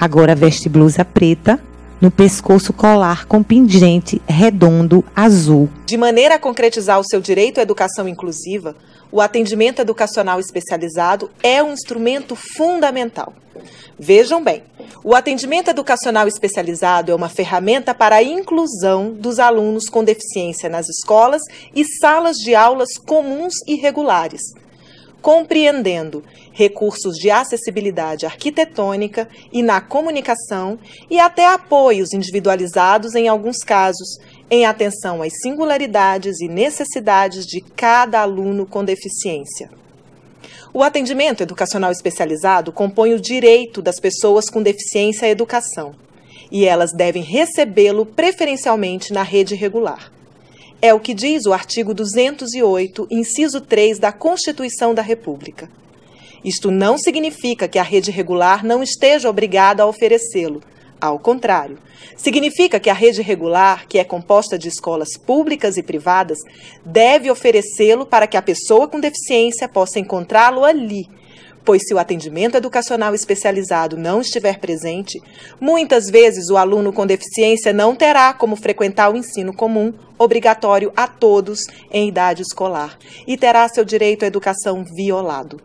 agora veste blusa preta no pescoço colar com pendente redondo azul. De maneira a concretizar o seu direito à educação inclusiva, o atendimento educacional especializado é um instrumento fundamental. Vejam bem, o atendimento educacional especializado é uma ferramenta para a inclusão dos alunos com deficiência nas escolas e salas de aulas comuns e regulares compreendendo recursos de acessibilidade arquitetônica e na comunicação e até apoios individualizados em alguns casos, em atenção às singularidades e necessidades de cada aluno com deficiência. O atendimento educacional especializado compõe o direito das pessoas com deficiência à educação, e elas devem recebê-lo preferencialmente na rede regular. É o que diz o artigo 208, inciso 3 da Constituição da República. Isto não significa que a rede regular não esteja obrigada a oferecê-lo. Ao contrário, significa que a rede regular, que é composta de escolas públicas e privadas, deve oferecê-lo para que a pessoa com deficiência possa encontrá-lo ali, pois se o atendimento educacional especializado não estiver presente, muitas vezes o aluno com deficiência não terá como frequentar o ensino comum, obrigatório a todos em idade escolar, e terá seu direito à educação violado.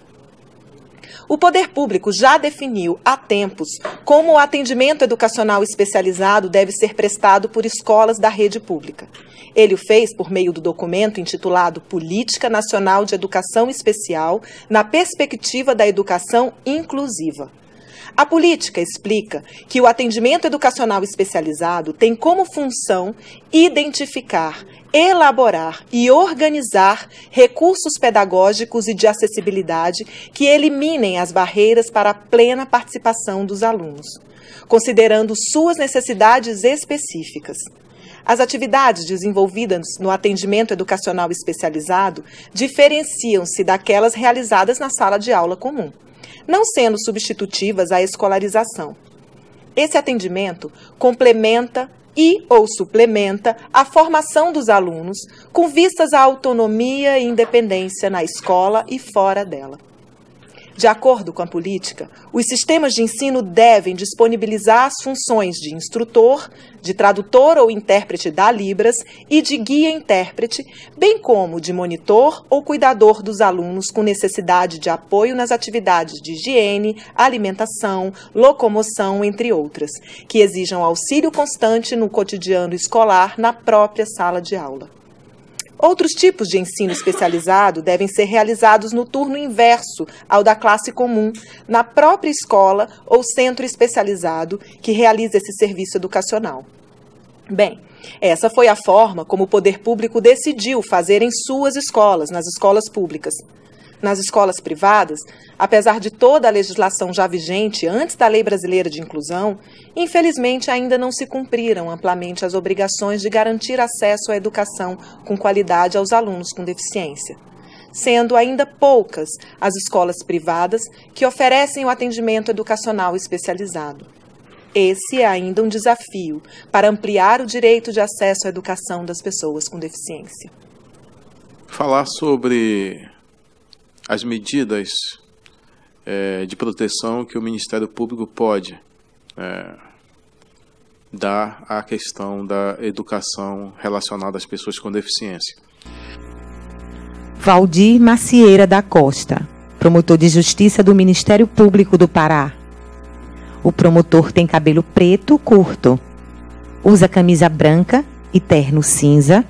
O poder público já definiu há tempos como o atendimento educacional especializado deve ser prestado por escolas da rede pública. Ele o fez por meio do documento intitulado Política Nacional de Educação Especial na Perspectiva da Educação Inclusiva. A política explica que o atendimento educacional especializado tem como função identificar, elaborar e organizar recursos pedagógicos e de acessibilidade que eliminem as barreiras para a plena participação dos alunos, considerando suas necessidades específicas. As atividades desenvolvidas no atendimento educacional especializado diferenciam-se daquelas realizadas na sala de aula comum não sendo substitutivas à escolarização. Esse atendimento complementa e ou suplementa a formação dos alunos com vistas à autonomia e independência na escola e fora dela. De acordo com a política, os sistemas de ensino devem disponibilizar as funções de instrutor, de tradutor ou intérprete da Libras e de guia-intérprete, bem como de monitor ou cuidador dos alunos com necessidade de apoio nas atividades de higiene, alimentação, locomoção, entre outras, que exijam auxílio constante no cotidiano escolar na própria sala de aula. Outros tipos de ensino especializado devem ser realizados no turno inverso ao da classe comum, na própria escola ou centro especializado que realiza esse serviço educacional. Bem, essa foi a forma como o poder público decidiu fazer em suas escolas, nas escolas públicas nas escolas privadas, apesar de toda a legislação já vigente antes da Lei Brasileira de Inclusão, infelizmente ainda não se cumpriram amplamente as obrigações de garantir acesso à educação com qualidade aos alunos com deficiência. Sendo ainda poucas as escolas privadas que oferecem o atendimento educacional especializado. Esse é ainda um desafio para ampliar o direito de acesso à educação das pessoas com deficiência. Falar sobre as medidas é, de proteção que o Ministério Público pode é, dar à questão da educação relacionada às pessoas com deficiência. Valdir Macieira da Costa, promotor de justiça do Ministério Público do Pará. O promotor tem cabelo preto curto, usa camisa branca e terno cinza,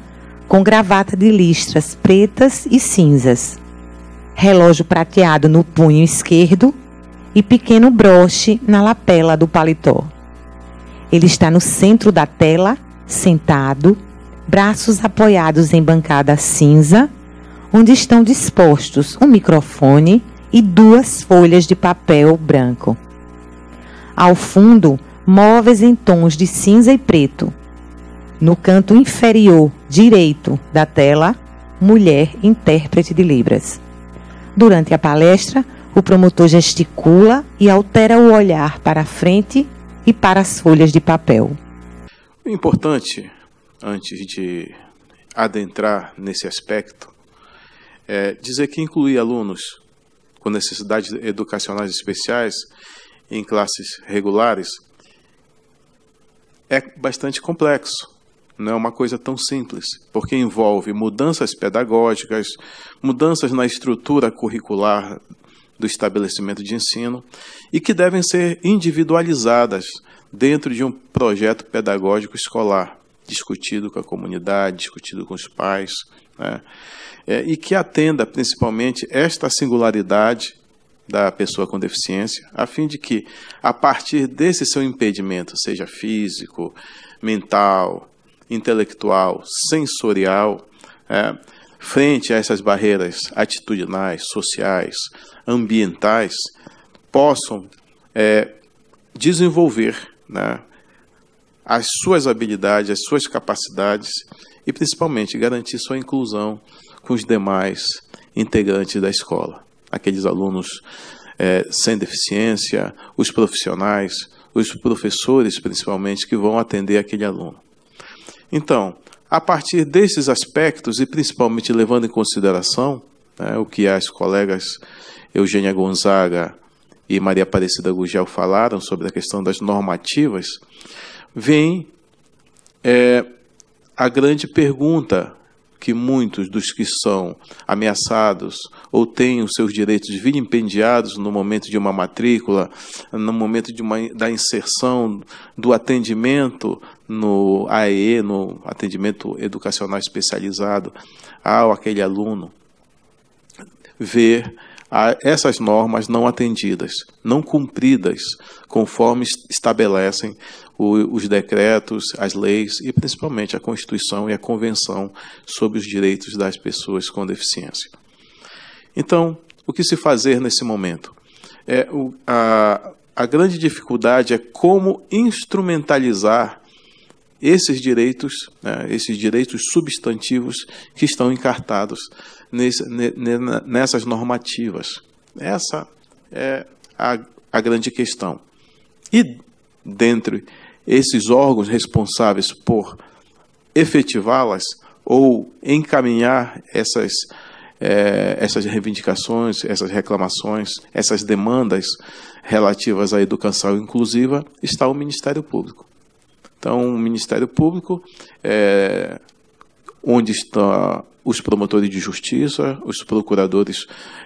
com gravata de listras pretas e cinzas relógio prateado no punho esquerdo e pequeno broche na lapela do paletó. Ele está no centro da tela, sentado, braços apoiados em bancada cinza, onde estão dispostos um microfone e duas folhas de papel branco. Ao fundo, móveis em tons de cinza e preto. No canto inferior direito da tela, mulher intérprete de Libras. Durante a palestra, o promotor gesticula e altera o olhar para a frente e para as folhas de papel. O importante, antes de adentrar nesse aspecto, é dizer que incluir alunos com necessidades educacionais especiais em classes regulares é bastante complexo não é uma coisa tão simples, porque envolve mudanças pedagógicas, mudanças na estrutura curricular do estabelecimento de ensino e que devem ser individualizadas dentro de um projeto pedagógico escolar, discutido com a comunidade, discutido com os pais, né? é, e que atenda principalmente esta singularidade da pessoa com deficiência, a fim de que, a partir desse seu impedimento, seja físico, mental, intelectual, sensorial, é, frente a essas barreiras atitudinais, sociais, ambientais, possam é, desenvolver né, as suas habilidades, as suas capacidades e principalmente garantir sua inclusão com os demais integrantes da escola, aqueles alunos é, sem deficiência, os profissionais, os professores principalmente que vão atender aquele aluno. Então, a partir desses aspectos, e principalmente levando em consideração né, o que as colegas Eugênia Gonzaga e Maria Aparecida Gugel falaram sobre a questão das normativas, vem é, a grande pergunta que muitos dos que são ameaçados ou têm os seus direitos vilipendiados no momento de uma matrícula, no momento de uma, da inserção, do atendimento no AE, no atendimento educacional especializado, ao aquele aluno ver essas normas não atendidas, não cumpridas, conforme estabelecem os decretos, as leis e principalmente a Constituição e a Convenção sobre os Direitos das Pessoas com Deficiência. Então, o que se fazer nesse momento? É, a, a grande dificuldade é como instrumentalizar esses direitos, né, esses direitos substantivos que estão encartados nesse, nessas normativas. Essa é a, a grande questão. E dentre esses órgãos responsáveis por efetivá-las ou encaminhar essas, é, essas reivindicações, essas reclamações, essas demandas relativas à educação inclusiva, está o Ministério Público. Então, o Ministério Público, é, onde estão os promotores de justiça, os procuradores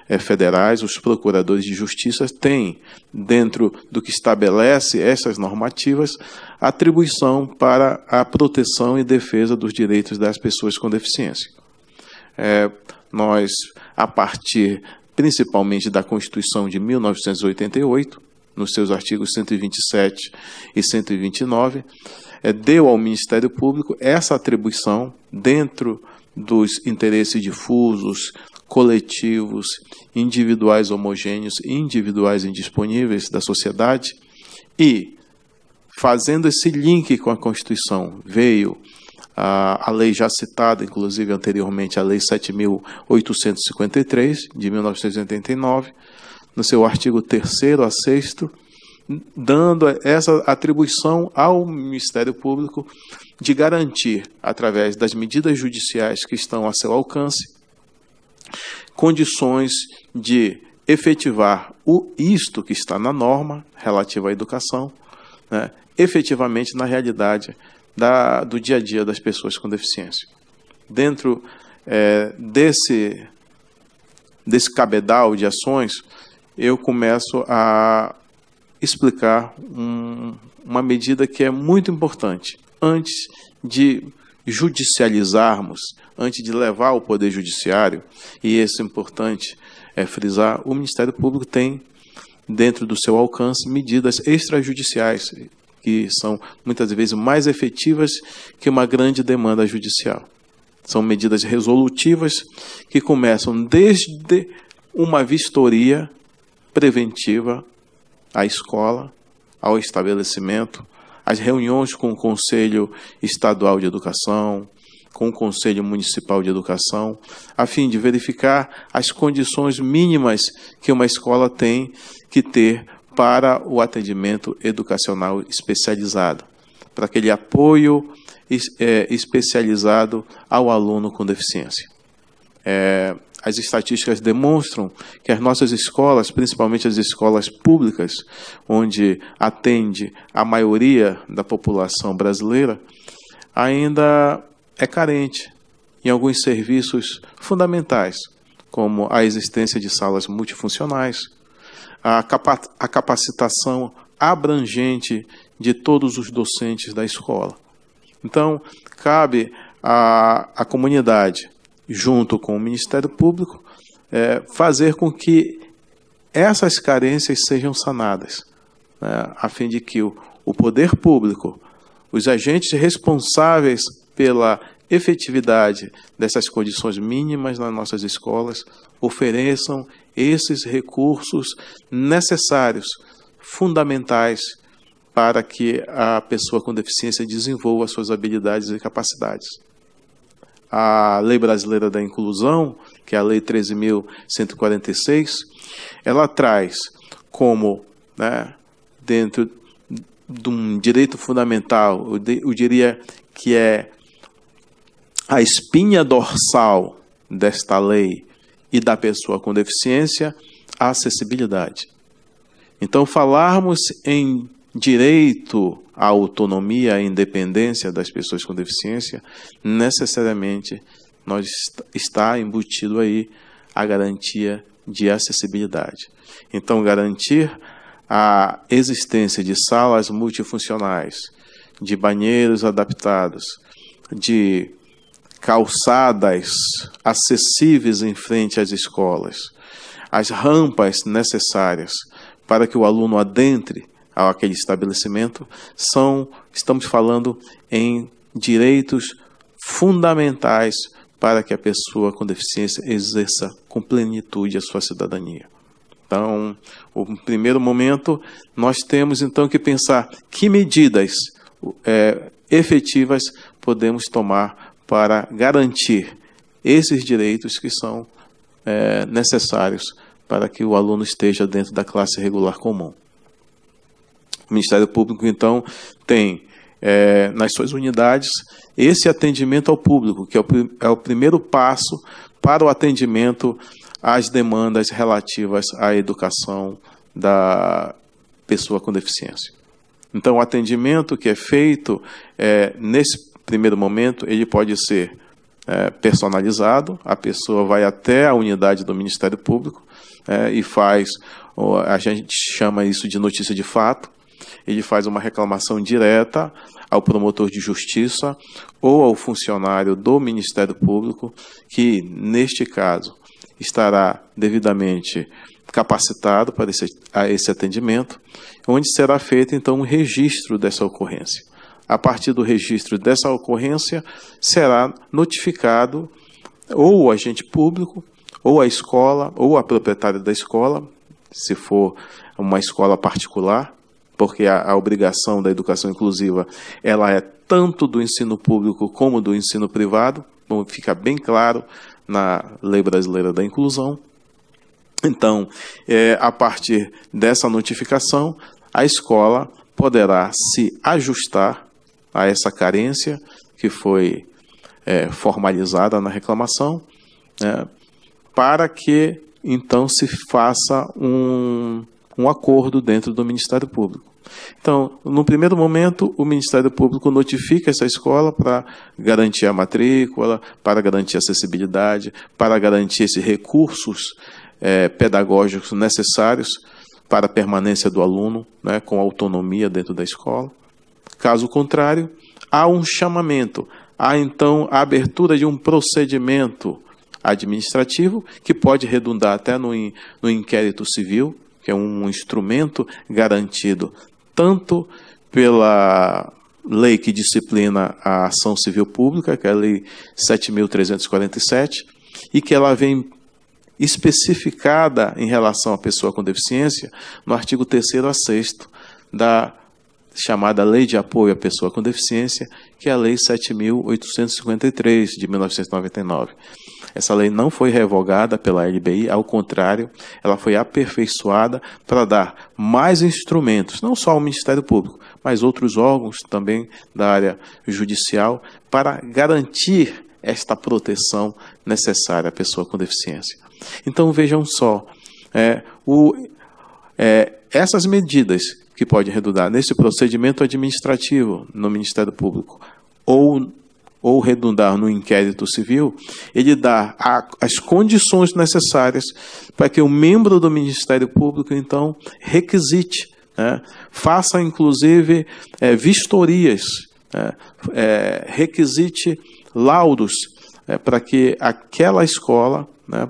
é, federais, os procuradores de justiça têm, dentro do que estabelece essas normativas, atribuição para a proteção e defesa dos direitos das pessoas com deficiência. É, nós, a partir principalmente da Constituição de 1988, nos seus artigos 127 e 129, é, deu ao Ministério Público essa atribuição dentro dos interesses difusos, coletivos, individuais homogêneos e individuais indisponíveis da sociedade e fazendo esse link com a Constituição, veio a, a, lei já citada, inclusive anteriormente, a Lei 7.853, de 1989, no seu artigo 3 a 6, dando essa atribuição ao Ministério Público de garantir, através das medidas judiciais que estão a seu alcance, condições de efetivar o isto que está na norma relativa à educação, né, efetivamente na realidade da, do dia a dia das pessoas com deficiência. Dentro é, desse, desse cabedal de ações, eu começo a explicar um, uma medida que é muito importante. Antes de judicializarmos, antes de levar o Poder Judiciário, e isso é importante é frisar, o Ministério Público tem, dentro do seu alcance, medidas extrajudiciais, que são muitas vezes mais efetivas que uma grande demanda judicial. São medidas resolutivas que começam desde uma vistoria preventiva à escola, ao estabelecimento, às reuniões com o Conselho Estadual de Educação, com o Conselho Municipal de Educação, a fim de verificar as condições mínimas que uma escola tem que ter para o atendimento educacional especializado, para aquele apoio eh, especializado ao aluno com deficiência. É, as estatísticas demonstram que as nossas escolas, principalmente as escolas públicas, onde atende a maioria da população brasileira, ainda é carente em alguns serviços fundamentais, como a existência de salas multifuncionais, a, capa a capacitação abrangente de todos os docentes da escola. Então, cabe à, à comunidade junto com o Ministério Público, é, fazer com que essas carências sejam sanadas, né, a fim de que o, o poder público, os agentes responsáveis pela efetividade dessas condições mínimas nas nossas escolas ofereçam esses recursos necessários, fundamentais, para que a pessoa com deficiência desenvolva suas habilidades e capacidades a Lei Brasileira da Inclusão, que é a Lei 13.146, ela traz como, né, dentro de um direito fundamental, eu diria que é a espinha dorsal desta lei e da pessoa com deficiência, a acessibilidade. Então, falarmos em direito a autonomia, a independência das pessoas com deficiência, necessariamente nós está embutido aí a garantia de acessibilidade. Então, garantir a existência de salas multifuncionais, de banheiros adaptados, de calçadas acessíveis em frente às escolas, as rampas necessárias para que o aluno adentre àquele estabelecimento, são, estamos falando em direitos fundamentais para que a pessoa com deficiência exerça com plenitude a sua cidadania. Então, o primeiro momento, nós temos então que pensar que medidas é, efetivas podemos tomar para garantir esses direitos que são é, necessários para que o aluno esteja dentro da classe regular comum. Ministério Público, então, tem é, nas suas unidades esse atendimento ao público, que é o, é o primeiro passo para o atendimento às demandas relativas à educação da pessoa com deficiência. Então, o atendimento que é feito é, nesse primeiro momento, ele pode ser é, personalizado, a pessoa vai até a unidade do Ministério Público é, e faz, a gente chama isso de notícia de fato, ele faz uma reclamação direta ao promotor de justiça ou ao funcionário do Ministério Público, que, neste caso, estará devidamente capacitado para esse, a esse atendimento, onde será feito então um registro dessa ocorrência. A partir do registro dessa ocorrência, será notificado ou o agente público, ou a escola, ou a proprietária da escola, se for uma escola particular, porque a, a, obrigação da educação inclusiva ela é tanto do ensino público como do ensino privado, como fica bem claro na Lei Brasileira da Inclusão. Então, é, a partir dessa notificação, a escola poderá se ajustar a essa carência que foi é, formalizada na reclamação, né, para que então se faça um, um acordo dentro do Ministério Público. Então, no primeiro momento, o Ministério Público notifica essa escola para garantir a matrícula, para garantir a acessibilidade, para garantir esses recursos é, pedagógicos necessários para a permanência do aluno, né, com autonomia dentro da escola. Caso contrário, há um chamamento, há então a abertura de um procedimento administrativo que pode redundar até no, no inquérito civil, que é um instrumento garantido tanto pela lei que disciplina a ação civil pública, que é a Lei 7.347, e que ela vem especificada em relação à pessoa com deficiência no artigo 3 a 6 da chamada Lei de Apoio à Pessoa com Deficiência, que é a Lei 7.853 de 1999. Essa lei não foi revogada pela LBI, ao contrário, ela foi aperfeiçoada para dar mais instrumentos, não só ao Ministério Público, mas outros órgãos também da área judicial, para garantir esta proteção necessária à pessoa com deficiência. Então vejam só, é, o, é, essas medidas que podem redundar nesse procedimento administrativo no Ministério Público ou ou redundar no inquérito civil, ele dá a, as condições necessárias para que o membro do Ministério Público, então, requisite, né, faça, inclusive, é, vistorias, é, é, requisite laudos é, para que aquela escola né,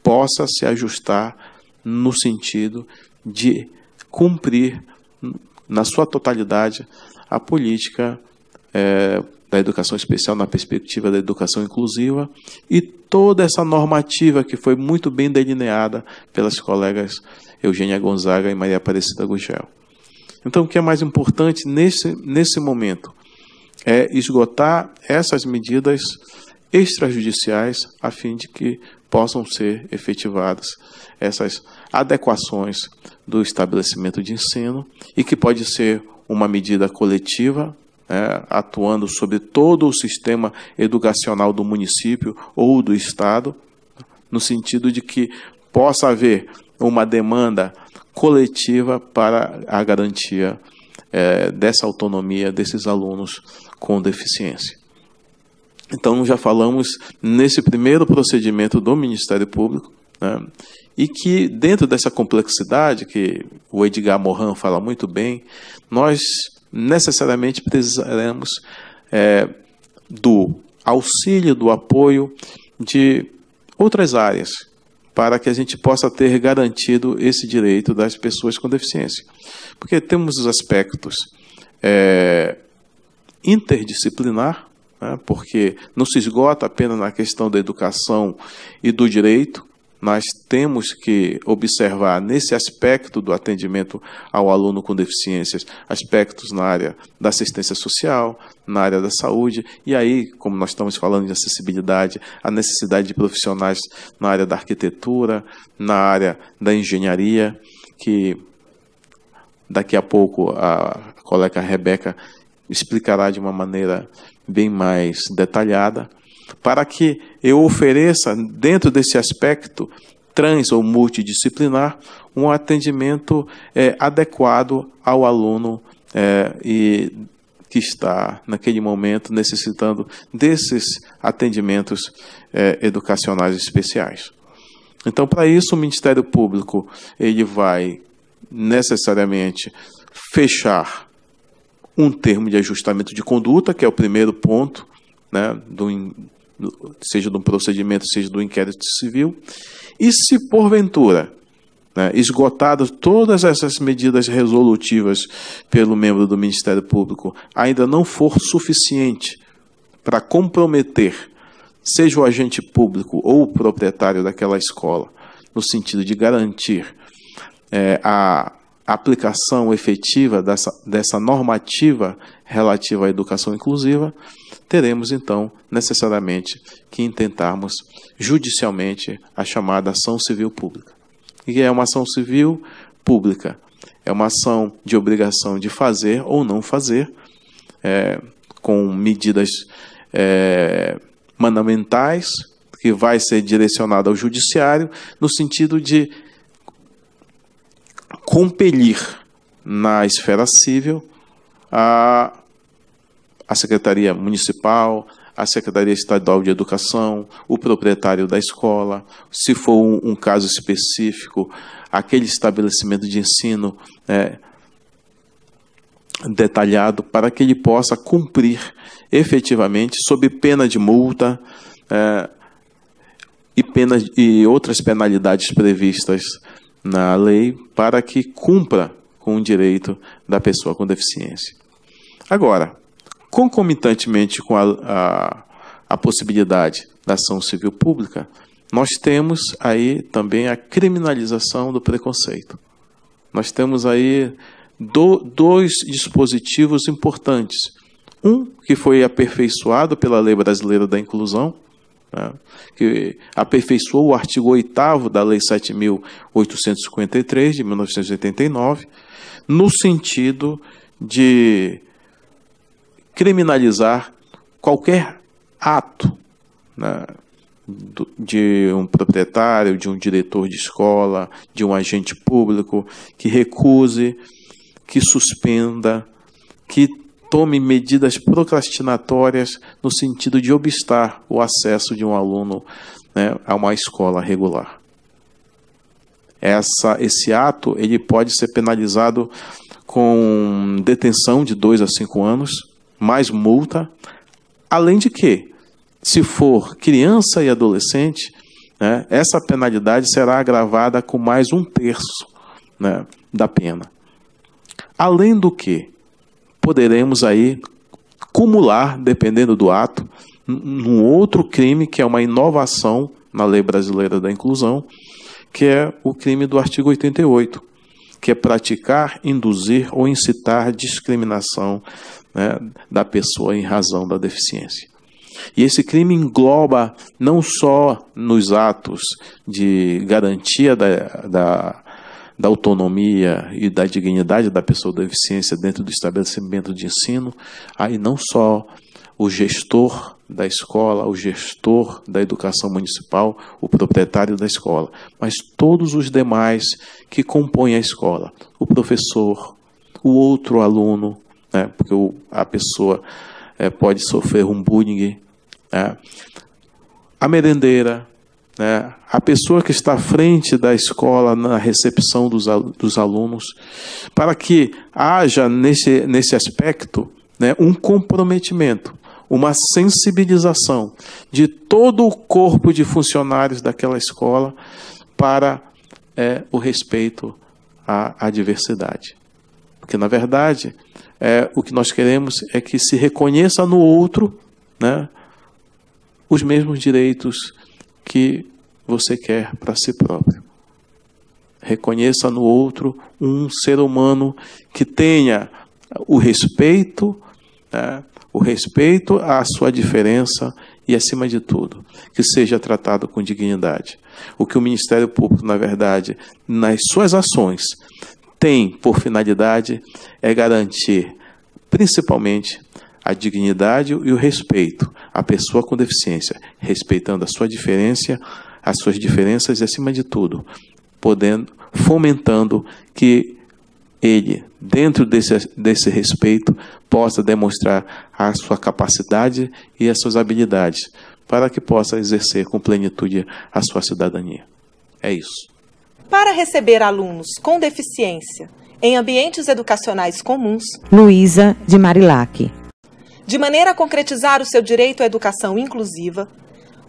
possa se ajustar no sentido de cumprir na sua totalidade a política é, da educação especial na perspectiva da educação inclusiva e toda essa normativa que foi muito bem delineada pelas colegas Eugênia Gonzaga e Maria Aparecida Gugel. Então, o que é mais importante nesse, nesse momento é esgotar essas medidas extrajudiciais a fim de que possam ser efetivadas essas adequações do estabelecimento de ensino e que pode ser uma medida coletiva né, atuando sobre todo o sistema educacional do município ou do estado, no sentido de que possa haver uma demanda coletiva para a garantia é, dessa autonomia desses alunos com deficiência. Então, já falamos nesse primeiro procedimento do Ministério Público, né, e que, dentro dessa complexidade, que o Edgar Morin fala muito bem, nós necessariamente precisaremos é, do auxílio, do apoio de outras áreas para que a gente possa ter garantido esse direito das pessoas com deficiência. Porque temos os aspectos é, interdisciplinar, né, porque não se esgota apenas na questão da educação e do direito, nós temos que observar nesse aspecto do atendimento ao aluno com deficiências, aspectos na área da assistência social, na área da saúde, e aí, como nós estamos falando de acessibilidade, a necessidade de profissionais na área da arquitetura, na área da engenharia, que daqui a pouco a colega Rebeca explicará de uma maneira bem mais detalhada para que eu ofereça, dentro desse aspecto trans ou multidisciplinar, um atendimento é, adequado ao aluno é, e que está naquele momento necessitando desses atendimentos é, educacionais especiais. Então, para isso, o Ministério Público ele vai necessariamente fechar um termo de ajustamento de conduta, que é o primeiro ponto né, do, seja de um procedimento, seja do inquérito civil. E se porventura né, esgotadas todas essas medidas resolutivas pelo membro do Ministério Público, ainda não for suficiente para comprometer, seja o agente público ou o proprietário daquela escola, no sentido de garantir é, a aplicação efetiva dessa, dessa normativa relativo à educação inclusiva, teremos então necessariamente que intentarmos judicialmente a chamada ação civil pública. E é uma ação civil pública, é uma ação de obrigação de fazer ou não fazer, é, com medidas é, mandamentais, que vai ser direcionada ao judiciário, no sentido de compelir na esfera civil a, a Secretaria Municipal, a Secretaria Estadual de Educação, o proprietário da escola, se for um, um caso específico, aquele estabelecimento de ensino é, detalhado para que ele possa cumprir efetivamente, sob pena de multa é, e, penas, e outras penalidades previstas na lei, para que cumpra com o direito da pessoa com deficiência. Agora, concomitantemente com a, a, a possibilidade da ação civil pública, nós temos aí também a criminalização do preconceito. Nós temos aí do, dois dispositivos importantes. Um que foi aperfeiçoado pela Lei Brasileira da Inclusão, né, que aperfeiçoou o artigo 8 da Lei 7.853, de 1989, no sentido de criminalizar qualquer ato né, de um proprietário, de um diretor de escola, de um agente público que recuse, que suspenda, que tome medidas procrastinatórias no sentido de obstar o acesso de um aluno né, a uma escola regular. Essa, esse ato ele pode ser penalizado com detenção de dois a cinco anos mais multa. Além de que, se for criança e adolescente, né, essa penalidade será agravada com mais um terço né, da pena. Além do que, poderemos aí cumular, dependendo do ato, um outro crime que é uma inovação na lei brasileira da inclusão, que é o crime do artigo 88, que é praticar, induzir ou incitar discriminação né, da pessoa em razão da deficiência. E esse crime engloba não só nos atos de garantia da, da, da, autonomia e da dignidade da pessoa com deficiência dentro do estabelecimento de ensino, aí não só o gestor da escola, o gestor da educação municipal, o proprietário da escola, mas todos os demais que compõem a escola, o professor, o outro aluno, né, porque o, a pessoa é, pode sofrer um bullying, né, a merendeira, né, a pessoa que está à frente da escola na recepção dos, dos alunos, para que haja nesse, nesse aspecto né, um comprometimento uma sensibilização de todo o corpo de funcionários daquela escola para é, o respeito à, à diversidade. Porque, na verdade, é, o que nós queremos é que se reconheça no outro né, os mesmos direitos que você quer para si próprio. Reconheça no outro um ser humano que tenha o respeito, né, o respeito à sua diferença e, acima de tudo, que seja tratado com dignidade. O que o Ministério Público, na verdade, nas suas ações, tem por finalidade é garantir, principalmente, a dignidade e o respeito à pessoa com deficiência, respeitando a sua diferença, as suas diferenças e, acima de tudo, podendo, fomentando que ele dentro desse, desse respeito, possa demonstrar a sua capacidade e as suas habilidades, para que possa exercer com plenitude a sua cidadania. É isso. Para receber alunos com deficiência em ambientes educacionais comuns, Luísa de Marilac. De maneira a concretizar o seu direito à educação inclusiva,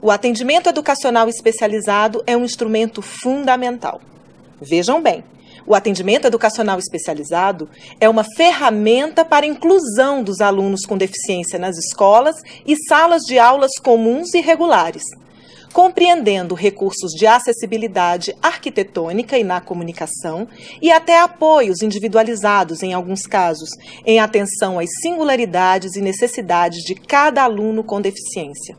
o atendimento educacional especializado é um instrumento fundamental. Vejam bem, o atendimento educacional especializado é uma ferramenta para a inclusão dos alunos com deficiência nas escolas e salas de aulas comuns e regulares, compreendendo recursos de acessibilidade arquitetônica e na comunicação e até apoios individualizados, em alguns casos, em atenção às singularidades e necessidades de cada aluno com deficiência.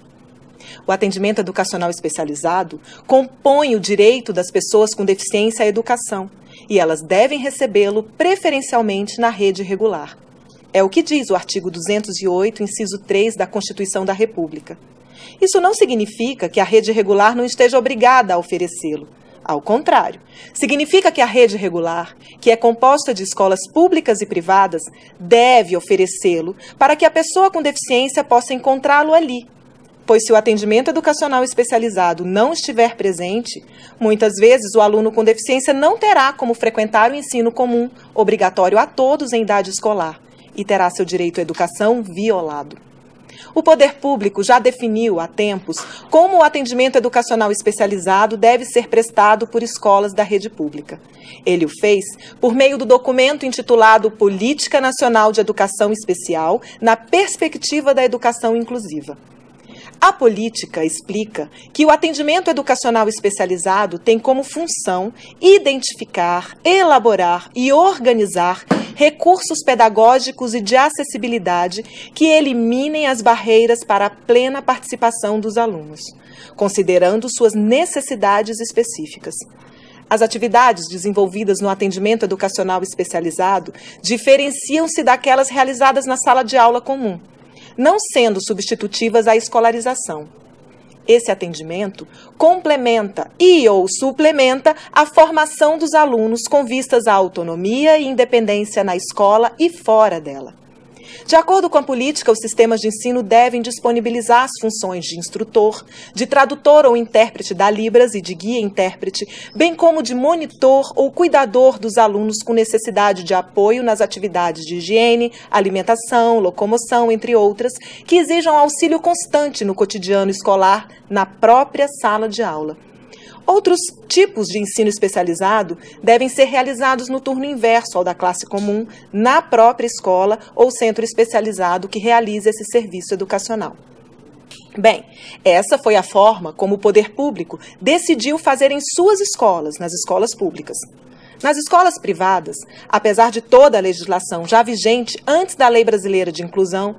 O atendimento educacional especializado compõe o direito das pessoas com deficiência à educação e elas devem recebê-lo preferencialmente na rede regular. É o que diz o artigo 208, inciso 3 da Constituição da República. Isso não significa que a rede regular não esteja obrigada a oferecê-lo. Ao contrário, significa que a rede regular, que é composta de escolas públicas e privadas, deve oferecê-lo para que a pessoa com deficiência possa encontrá-lo ali, pois se o atendimento educacional especializado não estiver presente, muitas vezes o aluno com deficiência não terá como frequentar o ensino comum, obrigatório a todos em idade escolar, e terá seu direito à educação violado. O poder público já definiu há tempos como o atendimento educacional especializado deve ser prestado por escolas da rede pública. Ele o fez por meio do documento intitulado Política Nacional de Educação Especial na Perspectiva da Educação Inclusiva. A política explica que o atendimento educacional especializado tem como função identificar, elaborar e organizar recursos pedagógicos e de acessibilidade que eliminem as barreiras para a plena participação dos alunos, considerando suas necessidades específicas. As atividades desenvolvidas no atendimento educacional especializado diferenciam-se daquelas realizadas na sala de aula comum não sendo substitutivas à escolarização. Esse atendimento complementa e ou suplementa a formação dos alunos com vistas à autonomia e independência na escola e fora dela. De acordo com a política, os sistemas de ensino devem disponibilizar as funções de instrutor, de tradutor ou intérprete da Libras e de guia-intérprete, bem como de monitor ou cuidador dos alunos com necessidade de apoio nas atividades de higiene, alimentação, locomoção, entre outras, que exijam auxílio constante no cotidiano escolar na própria sala de aula. Outros tipos de ensino especializado devem ser realizados no turno inverso ao da classe comum, na própria escola ou centro especializado que realiza esse serviço educacional. Bem, essa foi a forma como o poder público decidiu fazer em suas escolas, nas escolas públicas. Nas escolas privadas, apesar de toda a legislação já vigente antes da Lei Brasileira de Inclusão,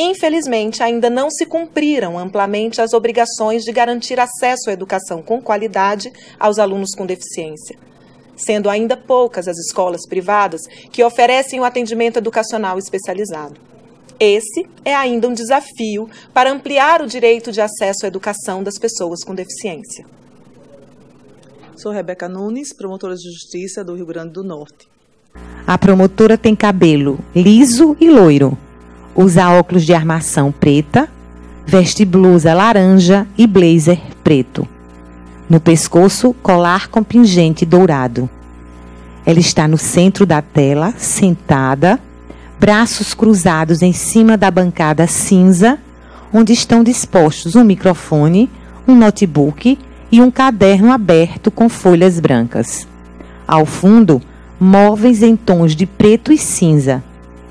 Infelizmente, ainda não se cumpriram amplamente as obrigações de garantir acesso à educação com qualidade aos alunos com deficiência sendo ainda poucas as escolas privadas que oferecem o atendimento educacional especializado. Esse é ainda um desafio para ampliar o direito de acesso à educação das pessoas com deficiência. Sou Rebeca Nunes, promotora de justiça do Rio Grande do Norte. A promotora tem cabelo liso e loiro usa óculos de armação preta, veste blusa laranja e blazer preto. No pescoço, colar com pingente dourado. Ela está no centro da tela, sentada, braços cruzados em cima da bancada cinza, onde estão dispostos um microfone, um notebook e um caderno aberto com folhas brancas. Ao fundo, móveis em tons de preto e cinza,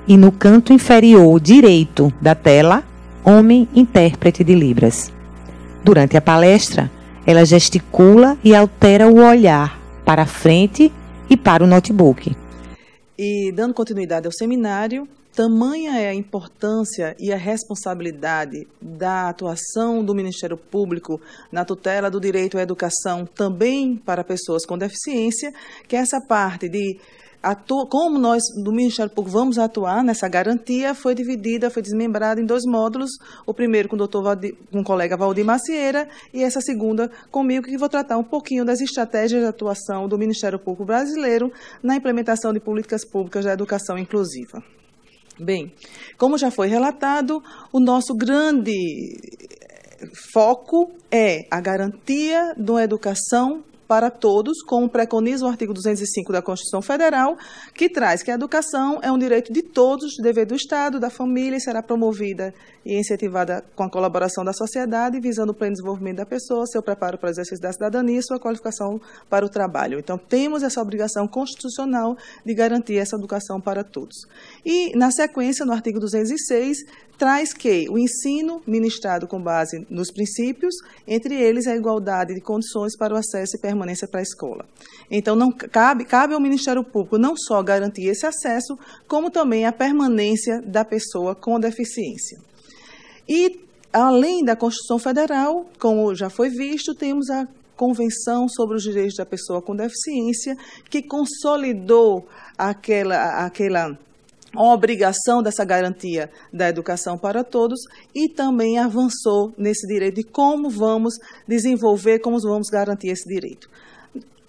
e no canto inferior direito da tela, Homem Intérprete de Libras. Durante a palestra, ela gesticula e altera o olhar para a frente e para o notebook. E dando continuidade ao seminário, tamanha é a importância e a responsabilidade da atuação do Ministério Público na tutela do direito à educação também para pessoas com deficiência, que é essa parte de como nós do Ministério Público vamos atuar nessa garantia, foi dividida, foi desmembrada em dois módulos, o primeiro com o, doutor Valdir, com o colega Valdir Macieira e essa segunda comigo, que vou tratar um pouquinho das estratégias de atuação do Ministério Público Brasileiro na implementação de políticas públicas da educação inclusiva. Bem, como já foi relatado, o nosso grande eh, foco é a garantia de uma educação para todos, como preconiza o artigo 205 da Constituição Federal, que traz que a educação é um direito de todos, dever do Estado, da família, e será promovida e incentivada com a colaboração da sociedade, visando o pleno desenvolvimento da pessoa, seu preparo para o exercício da cidadania e sua qualificação para o trabalho. Então, temos essa obrigação constitucional de garantir essa educação para todos. E, na sequência, no artigo 206, traz que o ensino ministrado com base nos princípios, entre eles a igualdade de condições para o acesso e permanência para a escola. Então, não cabe, cabe ao Ministério Público não só garantir esse acesso, como também a permanência da pessoa com deficiência. E, além da Constituição Federal, como já foi visto, temos a Convenção sobre os Direitos da Pessoa com Deficiência, que consolidou aquela, aquela uma obrigação dessa garantia da educação para todos e também avançou nesse direito de como vamos desenvolver, como vamos garantir esse direito.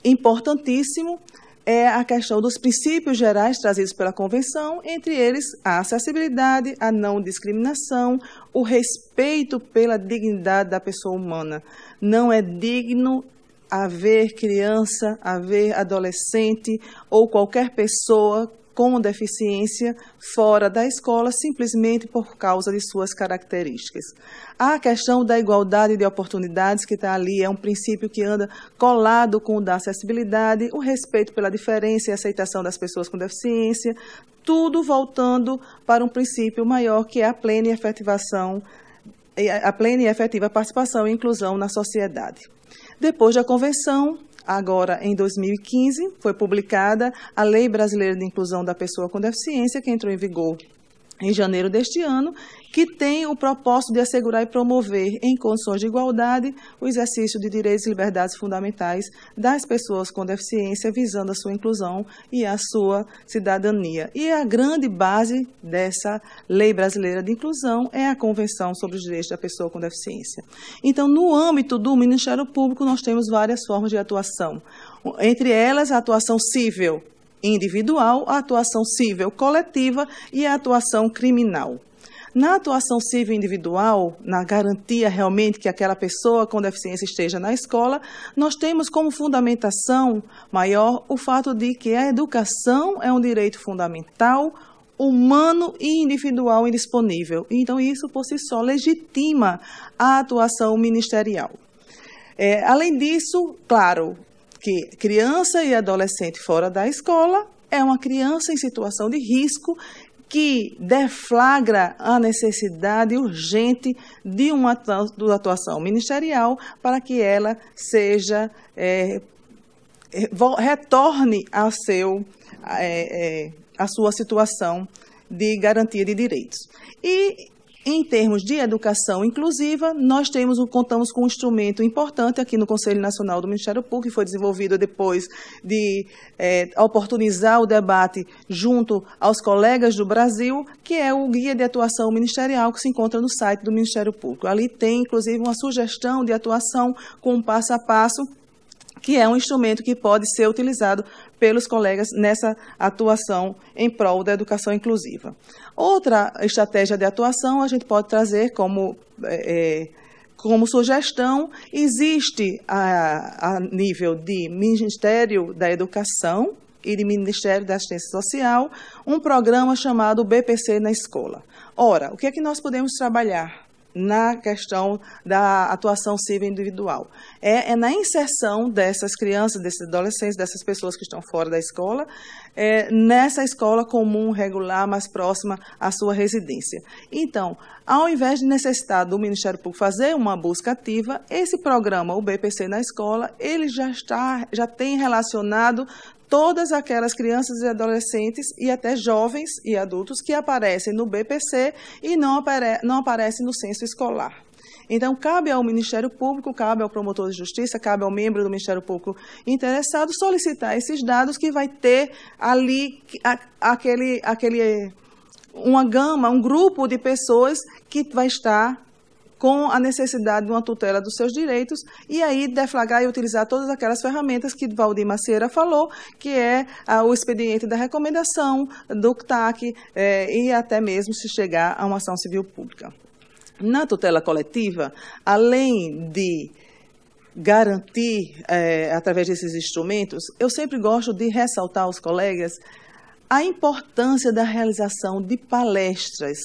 Importantíssimo é a questão dos princípios gerais trazidos pela Convenção, entre eles a acessibilidade, a não discriminação, o respeito pela dignidade da pessoa humana. Não é digno haver criança, haver adolescente ou qualquer pessoa com deficiência fora da escola simplesmente por causa de suas características. A questão da igualdade de oportunidades que está ali é um princípio que anda colado com o da acessibilidade, o respeito pela diferença e aceitação das pessoas com deficiência, tudo voltando para um princípio maior que é a plena e efetivação a plena e efetiva participação e inclusão na sociedade. Depois da convenção, agora em 2015 foi publicada a Lei Brasileira de Inclusão da Pessoa com Deficiência, que entrou em vigor em janeiro deste ano que tem o propósito de assegurar e promover, em condições de igualdade, o exercício de direitos e liberdades fundamentais das pessoas com deficiência, visando a sua inclusão e a sua cidadania. E a grande base dessa Lei Brasileira de Inclusão é a Convenção sobre os Direitos da Pessoa com Deficiência. Então, no âmbito do Ministério Público, nós temos várias formas de atuação. Entre elas, a atuação civil, individual, a atuação civil coletiva e a atuação criminal. Na atuação civil individual, na garantia realmente que aquela pessoa com deficiência esteja na escola, nós temos como fundamentação maior o fato de que a educação é um direito fundamental, humano e individual indisponível. Então, isso por si só legitima a atuação ministerial. É, além disso, claro, que criança e adolescente fora da escola é uma criança em situação de risco que deflagra a necessidade urgente de uma atuação ministerial para que ela seja é, retorne a seu é, é, a sua situação de garantia de direitos. E em termos de educação inclusiva, nós temos, contamos com um instrumento importante aqui no Conselho Nacional do Ministério Público, que foi desenvolvido depois de é, oportunizar o debate junto aos colegas do Brasil, que é o Guia de Atuação Ministerial, que se encontra no site do Ministério Público. Ali tem, inclusive, uma sugestão de atuação com um passo a passo que é um instrumento que pode ser utilizado pelos colegas nessa atuação em prol da educação inclusiva. Outra estratégia de atuação a gente pode trazer como, é, é, como sugestão, existe a, a nível de Ministério da Educação, e do Ministério da Assistência Social, um programa chamado BPC na Escola. Ora, o que é que nós podemos trabalhar? na questão da atuação civil individual. É, é na inserção dessas crianças, desses adolescentes, dessas pessoas que estão fora da escola, é, nessa escola comum, regular, mais próxima à sua residência. Então, ao invés de necessitar do Ministério Público fazer uma busca ativa, esse programa, o BPC na escola, ele já, está, já tem relacionado todas aquelas crianças e adolescentes e até jovens e adultos que aparecem no BPC e não, apare não aparecem no censo escolar. Então, cabe ao Ministério Público, cabe ao promotor de justiça, cabe ao membro do Ministério Público interessado solicitar esses dados que vai ter ali aquele, aquele uma gama, um grupo de pessoas que vai estar com a necessidade de uma tutela dos seus direitos e aí deflagrar e utilizar todas aquelas ferramentas que Valdir Macieira falou, que é ah, o expediente da recomendação, do CTAC eh, e até mesmo se chegar a uma ação civil pública. Na tutela coletiva, além de garantir eh, através desses instrumentos, eu sempre gosto de ressaltar aos colegas a importância da realização de palestras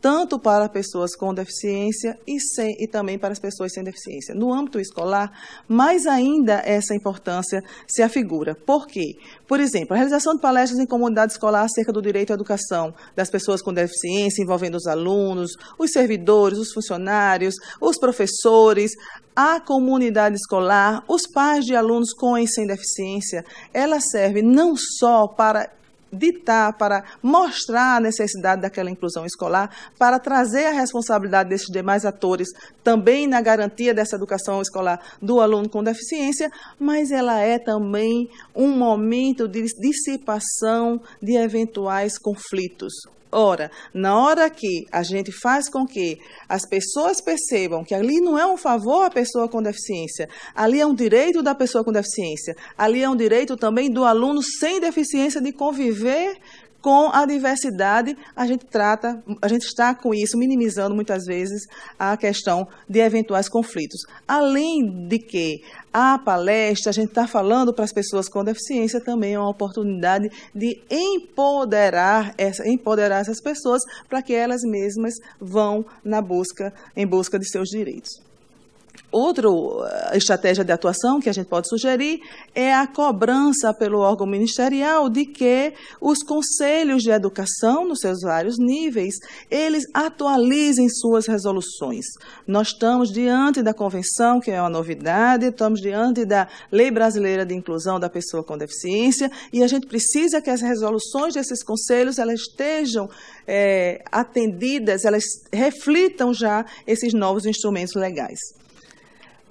tanto para pessoas com deficiência e, sem, e também para as pessoas sem deficiência. No âmbito escolar, mais ainda essa importância se afigura. Por quê? Por exemplo, a realização de palestras em comunidade escolar acerca do direito à educação das pessoas com deficiência, envolvendo os alunos, os servidores, os funcionários, os professores, a comunidade escolar, os pais de alunos com e sem deficiência, ela serve não só para ditar, para mostrar a necessidade daquela inclusão escolar, para trazer a responsabilidade desses demais atores também na garantia dessa educação escolar do aluno com deficiência, mas ela é também um momento de dissipação de eventuais conflitos. Ora, na hora que a gente faz com que as pessoas percebam que ali não é um favor à pessoa com deficiência, ali é um direito da pessoa com deficiência, ali é um direito também do aluno sem deficiência de conviver com a diversidade, a gente trata, a gente está com isso minimizando muitas vezes a questão de eventuais conflitos. Além de que a palestra, a gente está falando para as pessoas com deficiência também é uma oportunidade de empoderar, essa, empoderar essas pessoas para que elas mesmas vão na busca, em busca de seus direitos. Outra eh, estratégia de atuação que a gente pode sugerir é a cobrança pelo órgão ministerial de que os conselhos de educação, nos seus vários níveis, eles atualizem suas resoluções. Nós estamos diante da convenção, que é uma novidade, estamos diante da Lei Brasileira de Inclusão da Pessoa com Deficiência, e a gente precisa que as resoluções desses conselhos elas estejam é, atendidas, elas reflitam já esses novos instrumentos legais.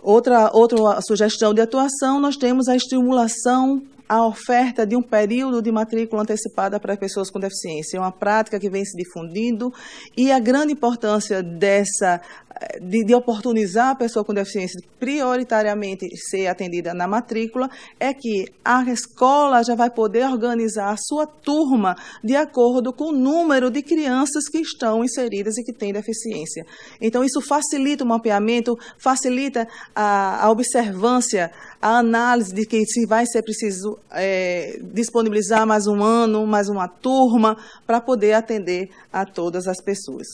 Outra, outra sugestão de atuação, nós temos a estimulação a oferta de um período de matrícula antecipada para pessoas com deficiência. É uma prática que vem se difundindo e a grande importância dessa eh, de, de, oportunizar a pessoa com deficiência prioritariamente ser atendida na matrícula é que a escola já vai poder organizar a sua turma de acordo com o número de crianças que estão inseridas e que têm deficiência. Então, isso facilita o mapeamento, facilita a, a observância, a análise de que se vai ser preciso é, disponibilizar mais um ano, mais uma turma, para poder atender a todas as pessoas.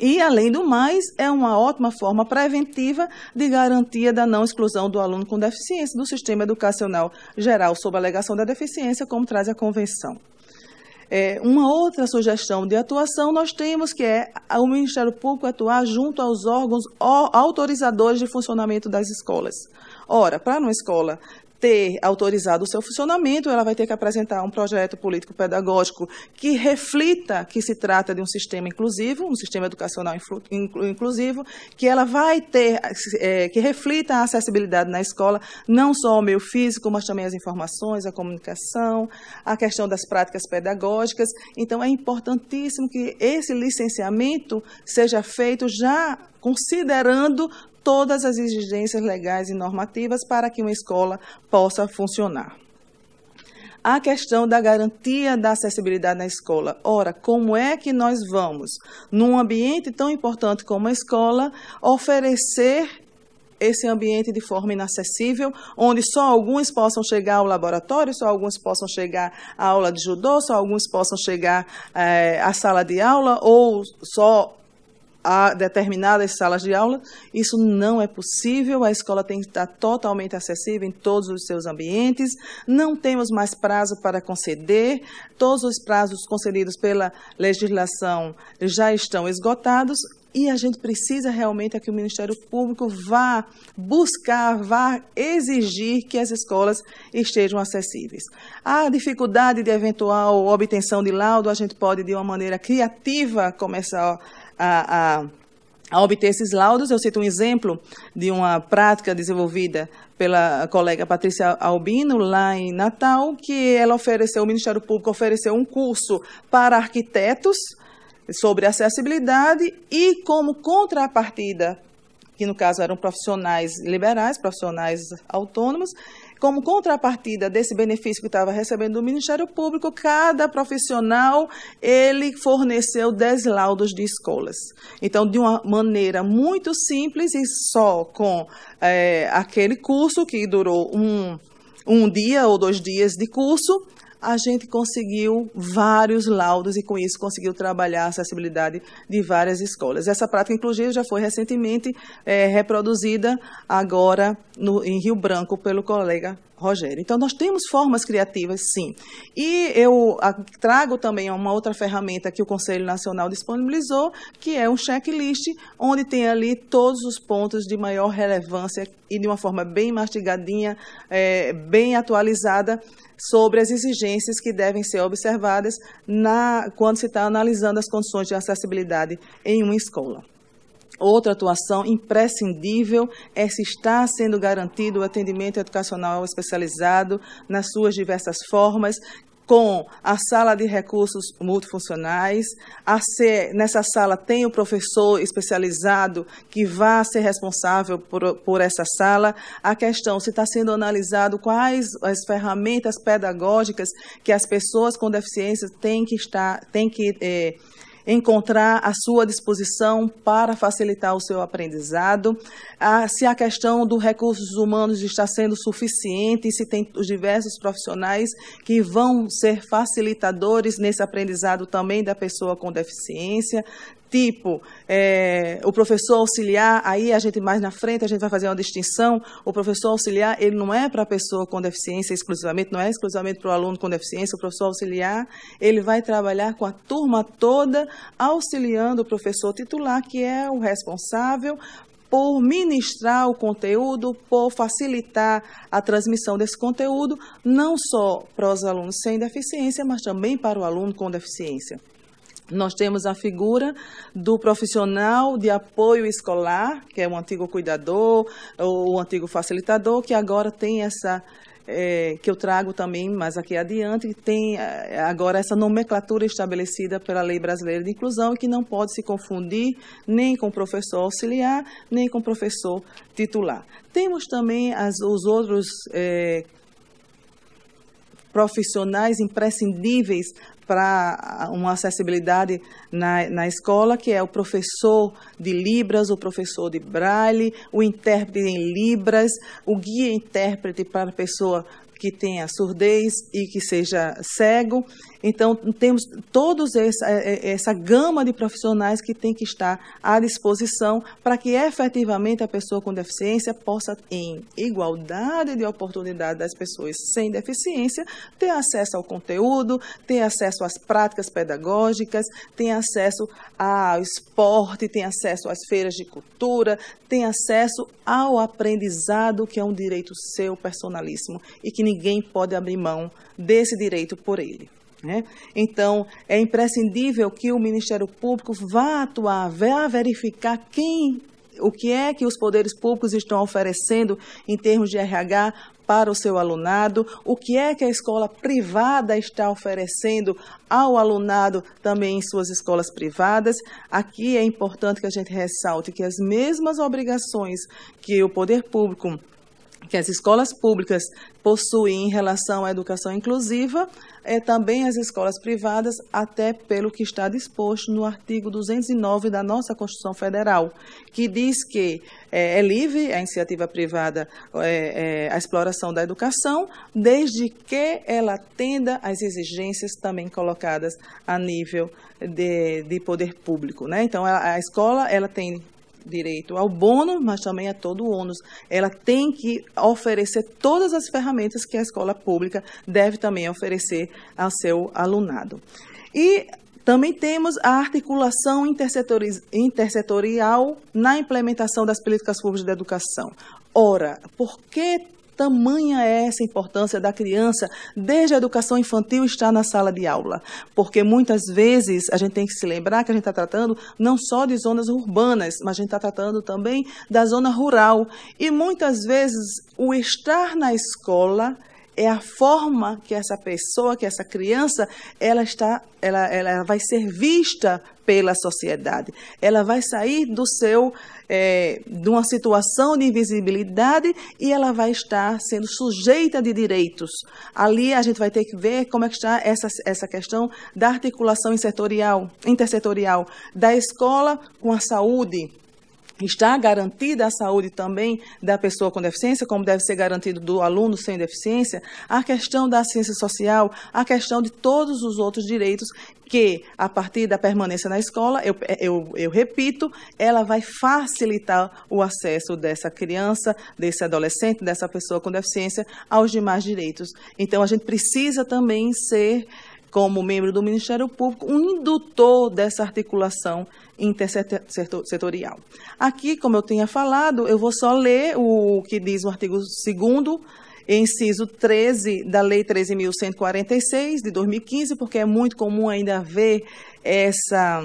E, além do mais, é uma ótima forma preventiva de garantia da não exclusão do aluno com deficiência do sistema educacional geral sob a alegação da deficiência, como traz a convenção. É, uma outra sugestão de atuação nós temos que é o Ministério Público atuar junto aos órgãos autorizadores de funcionamento das escolas. Ora, para uma escola ter autorizado o seu funcionamento, ela vai ter que apresentar um projeto político-pedagógico que reflita que se trata de um sistema inclusivo, um sistema educacional inclusivo, que ela vai ter, é, que reflita a acessibilidade na escola, não só o meio físico, mas também as informações, a comunicação, a questão das práticas pedagógicas. Então, é importantíssimo que esse licenciamento seja feito já considerando todas as exigências legais e normativas para que uma escola possa funcionar. A questão da garantia da acessibilidade na escola. Ora, como é que nós vamos, num ambiente tão importante como a escola, oferecer esse ambiente de forma inacessível, onde só alguns possam chegar ao laboratório, só alguns possam chegar à aula de judô, só alguns possam chegar eh, à sala de aula, ou só a determinadas salas de aula. Isso não é possível, a escola tem que estar totalmente acessível em todos os seus ambientes. Não temos mais prazo para conceder, todos os prazos concedidos pela legislação já estão esgotados. E a gente precisa realmente é que o Ministério Público vá buscar, vá exigir que as escolas estejam acessíveis. A dificuldade de eventual obtenção de laudo, a gente pode, de uma maneira criativa, começar a a, a a obter esses laudos. Eu cito um exemplo de uma prática desenvolvida pela colega Patrícia Albino, lá em Natal, que ela ofereceu, o Ministério Público ofereceu um curso para arquitetos sobre acessibilidade e como contrapartida que no caso eram profissionais liberais, profissionais autônomos, como contrapartida desse benefício que estava recebendo do Ministério Público, cada profissional ele forneceu 10 laudos de escolas. Então, de uma maneira muito simples e só com é, aquele curso que durou um, um dia ou dois dias de curso, a gente conseguiu vários laudos e com isso conseguiu trabalhar a acessibilidade de várias escolas. Essa prática, inclusive, já foi recentemente é, reproduzida agora no, em Rio Branco pelo colega Rogério. Então, nós temos formas criativas, sim. E eu trago também uma outra ferramenta que o Conselho Nacional disponibilizou, que é um checklist, onde tem ali todos os pontos de maior relevância e de uma forma bem mastigadinha, é, bem atualizada, sobre as exigências que devem ser observadas na, quando se está analisando as condições de acessibilidade em uma escola. Outra atuação imprescindível é se está sendo garantido o atendimento educacional especializado nas suas diversas formas, com a sala de recursos multifuncionais. Ser, nessa sala tem o professor especializado que vai ser responsável por, por essa sala. A questão se está sendo analisado quais as ferramentas pedagógicas que as pessoas com deficiência têm que estar, têm que eh, encontrar à sua disposição para facilitar o seu aprendizado, a, ah, se a questão dos recursos humanos está sendo suficiente, se tem os diversos profissionais que vão ser facilitadores nesse aprendizado também da pessoa com deficiência, tipo é, o professor auxiliar, aí a gente mais na frente, a gente vai fazer uma distinção, o professor auxiliar, ele não é para a pessoa com deficiência exclusivamente, não é exclusivamente para o aluno com deficiência, o professor auxiliar, ele vai trabalhar com a turma toda, auxiliando o professor titular, que é o responsável por ministrar o conteúdo, por facilitar a transmissão desse conteúdo, não só para os alunos sem deficiência, mas também para o aluno com deficiência. Nós temos a figura do profissional de apoio escolar, que é o um antigo cuidador o antigo facilitador, que agora tem essa é, que eu trago também mais aqui adiante, tem é, agora essa nomenclatura estabelecida pela Lei Brasileira de Inclusão e que não pode se confundir nem com professor auxiliar, nem com professor titular. Temos também as, os outros é, profissionais imprescindíveis para uma acessibilidade na, na escola, que é o professor de Libras, o professor de Braille, o intérprete em Libras, o guia intérprete para a pessoa que tenha surdez e que seja cego. Então, temos todos essa, é, é, essa gama de profissionais que tem que estar à disposição para que efetivamente a pessoa com deficiência possa, em igualdade de oportunidade das pessoas sem deficiência, ter acesso ao conteúdo, ter acesso às práticas pedagógicas, ter acesso ao esporte, ter acesso às feiras de cultura, ter acesso ao aprendizado, que é um direito seu personalíssimo e que ninguém pode abrir mão desse direito por ele. Né? Então, é imprescindível que o Ministério Público vá atuar, vá verificar quem o que é que os poderes públicos estão oferecendo em termos de RH para o seu alunado, o que é que a escola privada está oferecendo ao alunado também em suas escolas privadas. Aqui é importante que a gente ressalte que as mesmas obrigações que o poder público que as escolas públicas possuem em relação à educação inclusiva, é, também as escolas privadas, até pelo que está disposto no artigo 209 da nossa Constituição Federal, que diz que é, é livre a iniciativa privada é, é, a exploração da educação, desde que ela atenda às exigências também colocadas a nível de, de poder público. Né? Então, a, a escola ela tem direito ao bônus, mas também a todo o ônus. Ela tem que oferecer todas as ferramentas que a escola pública deve também oferecer ao seu alunado. E também temos a articulação intersetorial na implementação das políticas públicas de educação. Ora, por que Tamanha é essa importância da criança, desde a educação infantil, estar na sala de aula. Porque muitas vezes a gente tem que se lembrar que a gente está tratando não só de zonas urbanas, mas a gente está tratando também da zona rural. E muitas vezes o estar na escola é a forma que essa pessoa, que essa criança, ela está, ela, ela vai ser vista pela sociedade. Ela vai sair do seu, é, de uma situação de invisibilidade e ela vai estar sendo sujeita de direitos. Ali a gente vai ter que ver como é que está essa, essa questão da articulação setorial, intersetorial da escola com a saúde, está garantida a saúde também da pessoa com deficiência, como deve ser garantido do aluno sem deficiência, a questão da ciência social, a questão de todos os outros direitos que, a partir da permanência na escola, eu, eu, eu repito, ela vai facilitar o acesso dessa criança, desse adolescente, dessa pessoa com deficiência aos demais direitos. Então, a gente precisa também ser como membro do Ministério Público, um indutor dessa articulação intersetorial. Aqui, como eu tinha falado, eu vou só ler o que diz o artigo 2 inciso 13 da Lei 13.146, de 2015, porque é muito comum ainda ver essa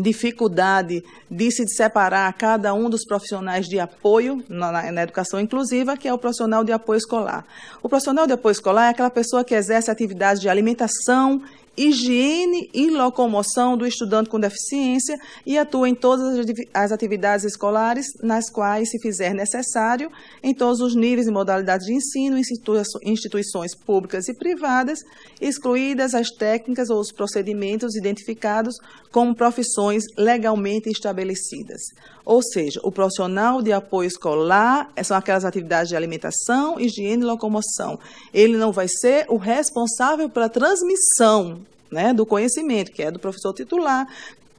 dificuldade de se separar cada um dos profissionais de apoio na, na, educação inclusiva, que é o profissional de apoio escolar. O profissional de apoio escolar é aquela pessoa que exerce atividades de alimentação higiene e locomoção do estudante com deficiência e atua em todas as atividades escolares nas quais se fizer necessário, em todos os níveis e modalidades de ensino, instituições públicas e privadas, excluídas as técnicas ou os procedimentos identificados como profissões legalmente estabelecidas. Ou seja, o profissional de apoio escolar eh, são aquelas atividades de alimentação, higiene e locomoção. Ele não vai ser o responsável pela transmissão né, do conhecimento, que é do professor titular,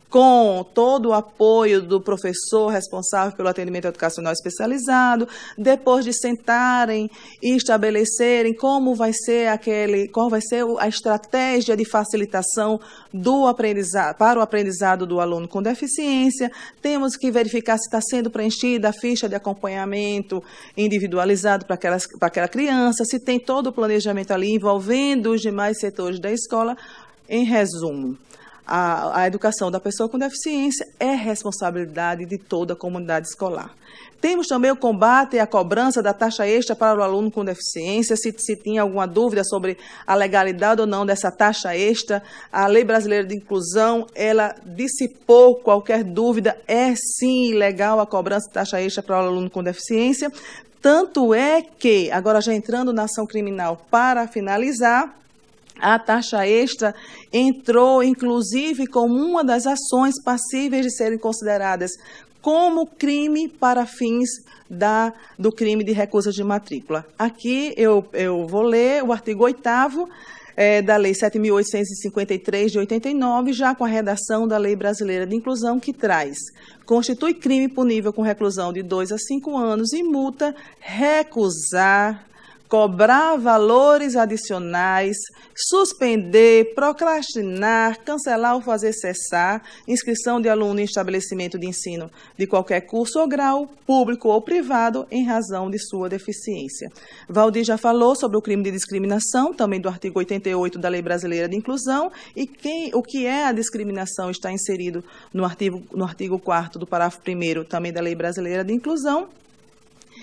com todo o apoio do professor responsável pelo atendimento educacional especializado, depois de sentarem e estabelecerem como vai ser aquele, qual vai ser a estratégia de facilitação do aprendizado, para o aprendizado do aluno com deficiência, temos que verificar se está sendo preenchida a ficha de acompanhamento individualizado para, aquelas, para aquela criança, se tem todo o planejamento ali envolvendo os demais setores da escola, em resumo, a, a, educação da pessoa com deficiência é responsabilidade de toda a comunidade escolar. Temos também o combate à cobrança da taxa extra para o aluno com deficiência. Se, se tinha alguma dúvida sobre a legalidade ou não dessa taxa extra, a Lei Brasileira de Inclusão, ela dissipou qualquer dúvida. É sim ilegal a cobrança de taxa extra para o aluno com deficiência. Tanto é que, agora já entrando na ação criminal para finalizar, a taxa extra entrou, inclusive, como uma das ações passíveis de serem consideradas como crime para fins da, do crime de recusa de matrícula. Aqui eu, eu vou ler o artigo 8 é, da Lei 7.853 de 89, já com a redação da Lei Brasileira de Inclusão, que traz: constitui crime punível com reclusão de 2 a 5 anos e multa recusar cobrar valores adicionais, suspender, procrastinar, cancelar ou fazer cessar inscrição de aluno em estabelecimento de ensino de qualquer curso ou grau, público ou privado, em razão de sua deficiência. Valdir já falou sobre o crime de discriminação, também do artigo 88 da Lei Brasileira de Inclusão, e quem, o que é a discriminação está inserido no artigo, no artigo 4 do parágrafo 1 também da Lei Brasileira de Inclusão.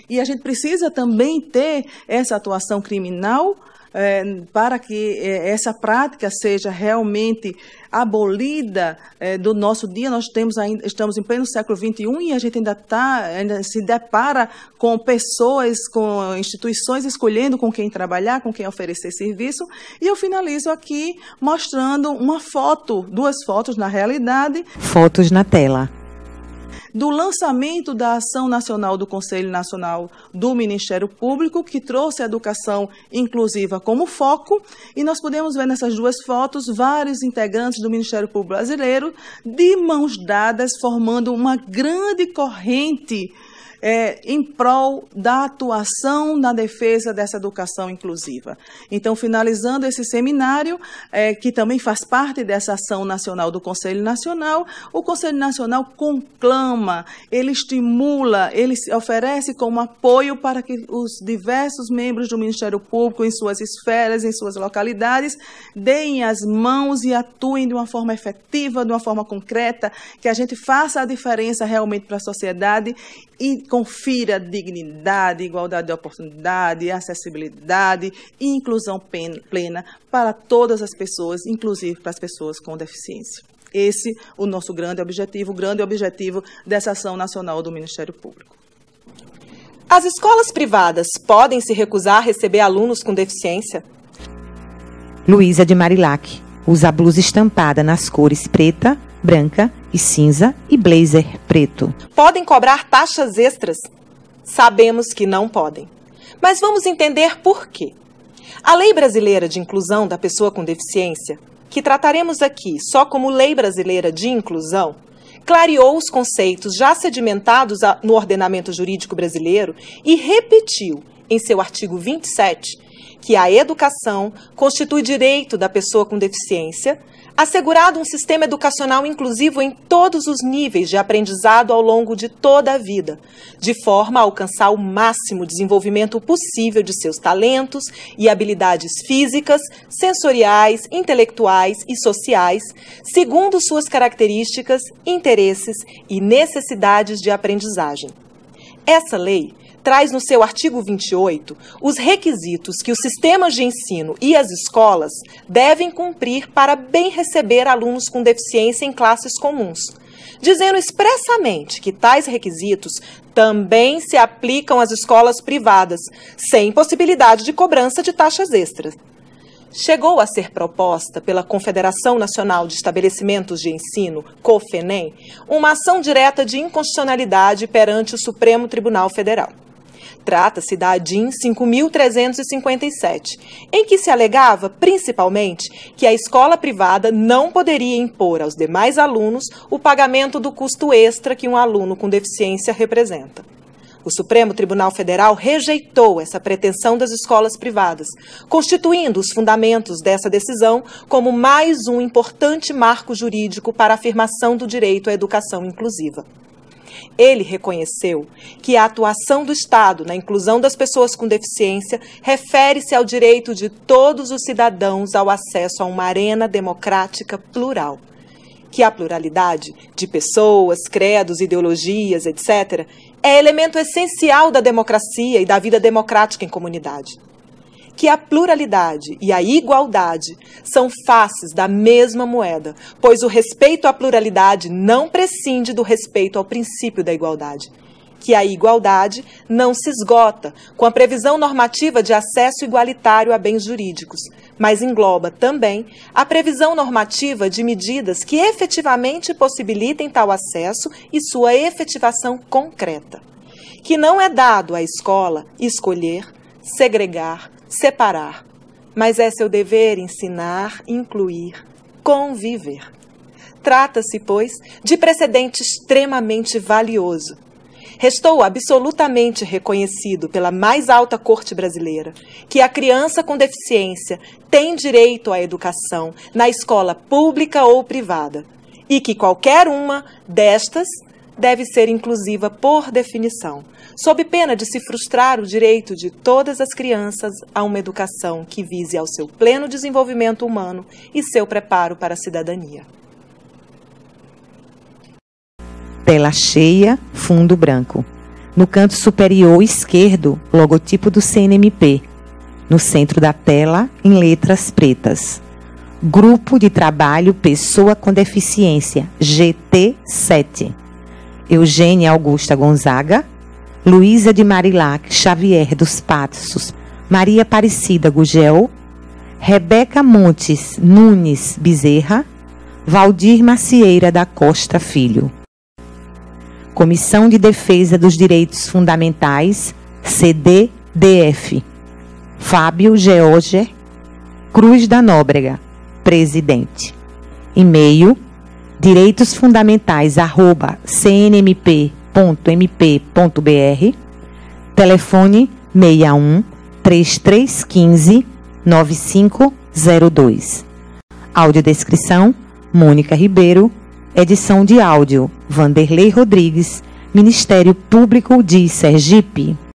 E a gente precisa também ter essa atuação criminal é, para que é, essa prática seja realmente abolida é, do nosso dia. Nós temos ainda, estamos em pleno século XXI e a gente ainda, tá, ainda se depara com pessoas, com instituições escolhendo com quem trabalhar, com quem oferecer serviço. E eu finalizo aqui mostrando uma foto, duas fotos na realidade. Fotos na tela do lançamento da Ação Nacional do Conselho Nacional do Ministério Público, que trouxe a educação inclusiva como foco, e nós podemos ver nessas duas fotos vários integrantes do Ministério Público Brasileiro de mãos dadas, formando uma grande corrente é, em prol da atuação na defesa dessa educação inclusiva. Então, finalizando esse seminário, é, que também faz parte dessa ação nacional do Conselho Nacional, o Conselho Nacional conclama, ele estimula, ele oferece como apoio para que os diversos membros do Ministério Público, em suas esferas, em suas localidades, deem as mãos e atuem de uma forma efetiva, de uma forma concreta, que a gente faça a diferença realmente para a sociedade e confira dignidade, igualdade de oportunidade, acessibilidade e inclusão plena para todas as pessoas, inclusive para as pessoas com deficiência. Esse é o nosso grande objetivo, o grande objetivo dessa ação nacional do Ministério Público. As escolas privadas podem se recusar a receber alunos com deficiência? Luísa de Marilac usa blusa estampada nas cores preta, branca e cinza e blazer preto. Podem cobrar taxas extras? Sabemos que não podem. Mas vamos entender por quê. A Lei Brasileira de Inclusão da Pessoa com Deficiência, que trataremos aqui só como Lei Brasileira de Inclusão, clareou os conceitos já sedimentados no ordenamento jurídico brasileiro e repetiu, em seu artigo 27, que a educação constitui direito da pessoa com deficiência, assegurado um sistema educacional inclusivo em todos os níveis de aprendizado ao longo de toda a vida, de forma a alcançar o máximo desenvolvimento possível de seus talentos e habilidades físicas, sensoriais, intelectuais e sociais, segundo suas características, interesses e necessidades de aprendizagem. Essa lei traz no seu artigo 28 os requisitos que os sistemas de ensino e as escolas devem cumprir para bem receber alunos com deficiência em classes comuns, dizendo expressamente que tais requisitos também se aplicam às escolas privadas, sem possibilidade de cobrança de taxas extras chegou a ser proposta pela Confederação Nacional de Estabelecimentos de Ensino, COFENEM, uma ação direta de inconstitucionalidade perante o Supremo Tribunal Federal. Trata-se da ADIn 5357, em que se alegava, principalmente, que a escola privada não poderia impor aos demais alunos o pagamento do custo extra que um aluno com deficiência representa. O Supremo Tribunal Federal rejeitou essa pretensão das escolas privadas, constituindo os fundamentos dessa decisão como mais um importante marco jurídico para a afirmação do direito à educação inclusiva. Ele reconheceu que a atuação do Estado na inclusão das pessoas com deficiência refere-se ao direito de todos os cidadãos ao acesso a uma arena democrática plural. Que a pluralidade de pessoas, credos, ideologias, etc., é elemento essencial da democracia e da vida democrática em comunidade que a pluralidade e a igualdade são faces da mesma moeda, pois o respeito à pluralidade não prescinde do respeito ao princípio da igualdade. Que a igualdade não se esgota com a previsão normativa de acesso igualitário a bens jurídicos, mas engloba também a previsão normativa de medidas que efetivamente possibilitem tal acesso e sua efetivação concreta. Que não é dado à escola escolher, segregar, separar, mas é seu dever ensinar, incluir, conviver. Trata-se, pois, de precedente extremamente valioso. Restou absolutamente reconhecido pela mais alta corte brasileira que a criança com deficiência tem direito à educação na escola pública ou privada e que qualquer uma destas deve ser inclusiva por definição, sob pena de se frustrar o direito de todas as crianças a uma educação que vise ao seu pleno desenvolvimento humano e seu preparo para a cidadania. Tela cheia, fundo branco. No canto superior esquerdo, logotipo do CNMP. No centro da tela, em letras pretas. Grupo de Trabalho Pessoa com Deficiência, GT7. Eugênia Augusta Gonzaga, Luísa de Marilac Xavier dos Passos, Maria Aparecida Gugel, Rebeca Montes Nunes Bezerra, Valdir Macieira da Costa Filho. Comissão de Defesa dos Direitos Fundamentais, CDDF. Fábio George Cruz da Nóbrega, presidente. E-mail direitos fundamentais arroba cnmp.mp.br, telefone 61 3315 9502. Audiodescrição: Mônica Ribeiro. Edição de áudio: Vanderlei Rodrigues. Ministério Público de Sergipe.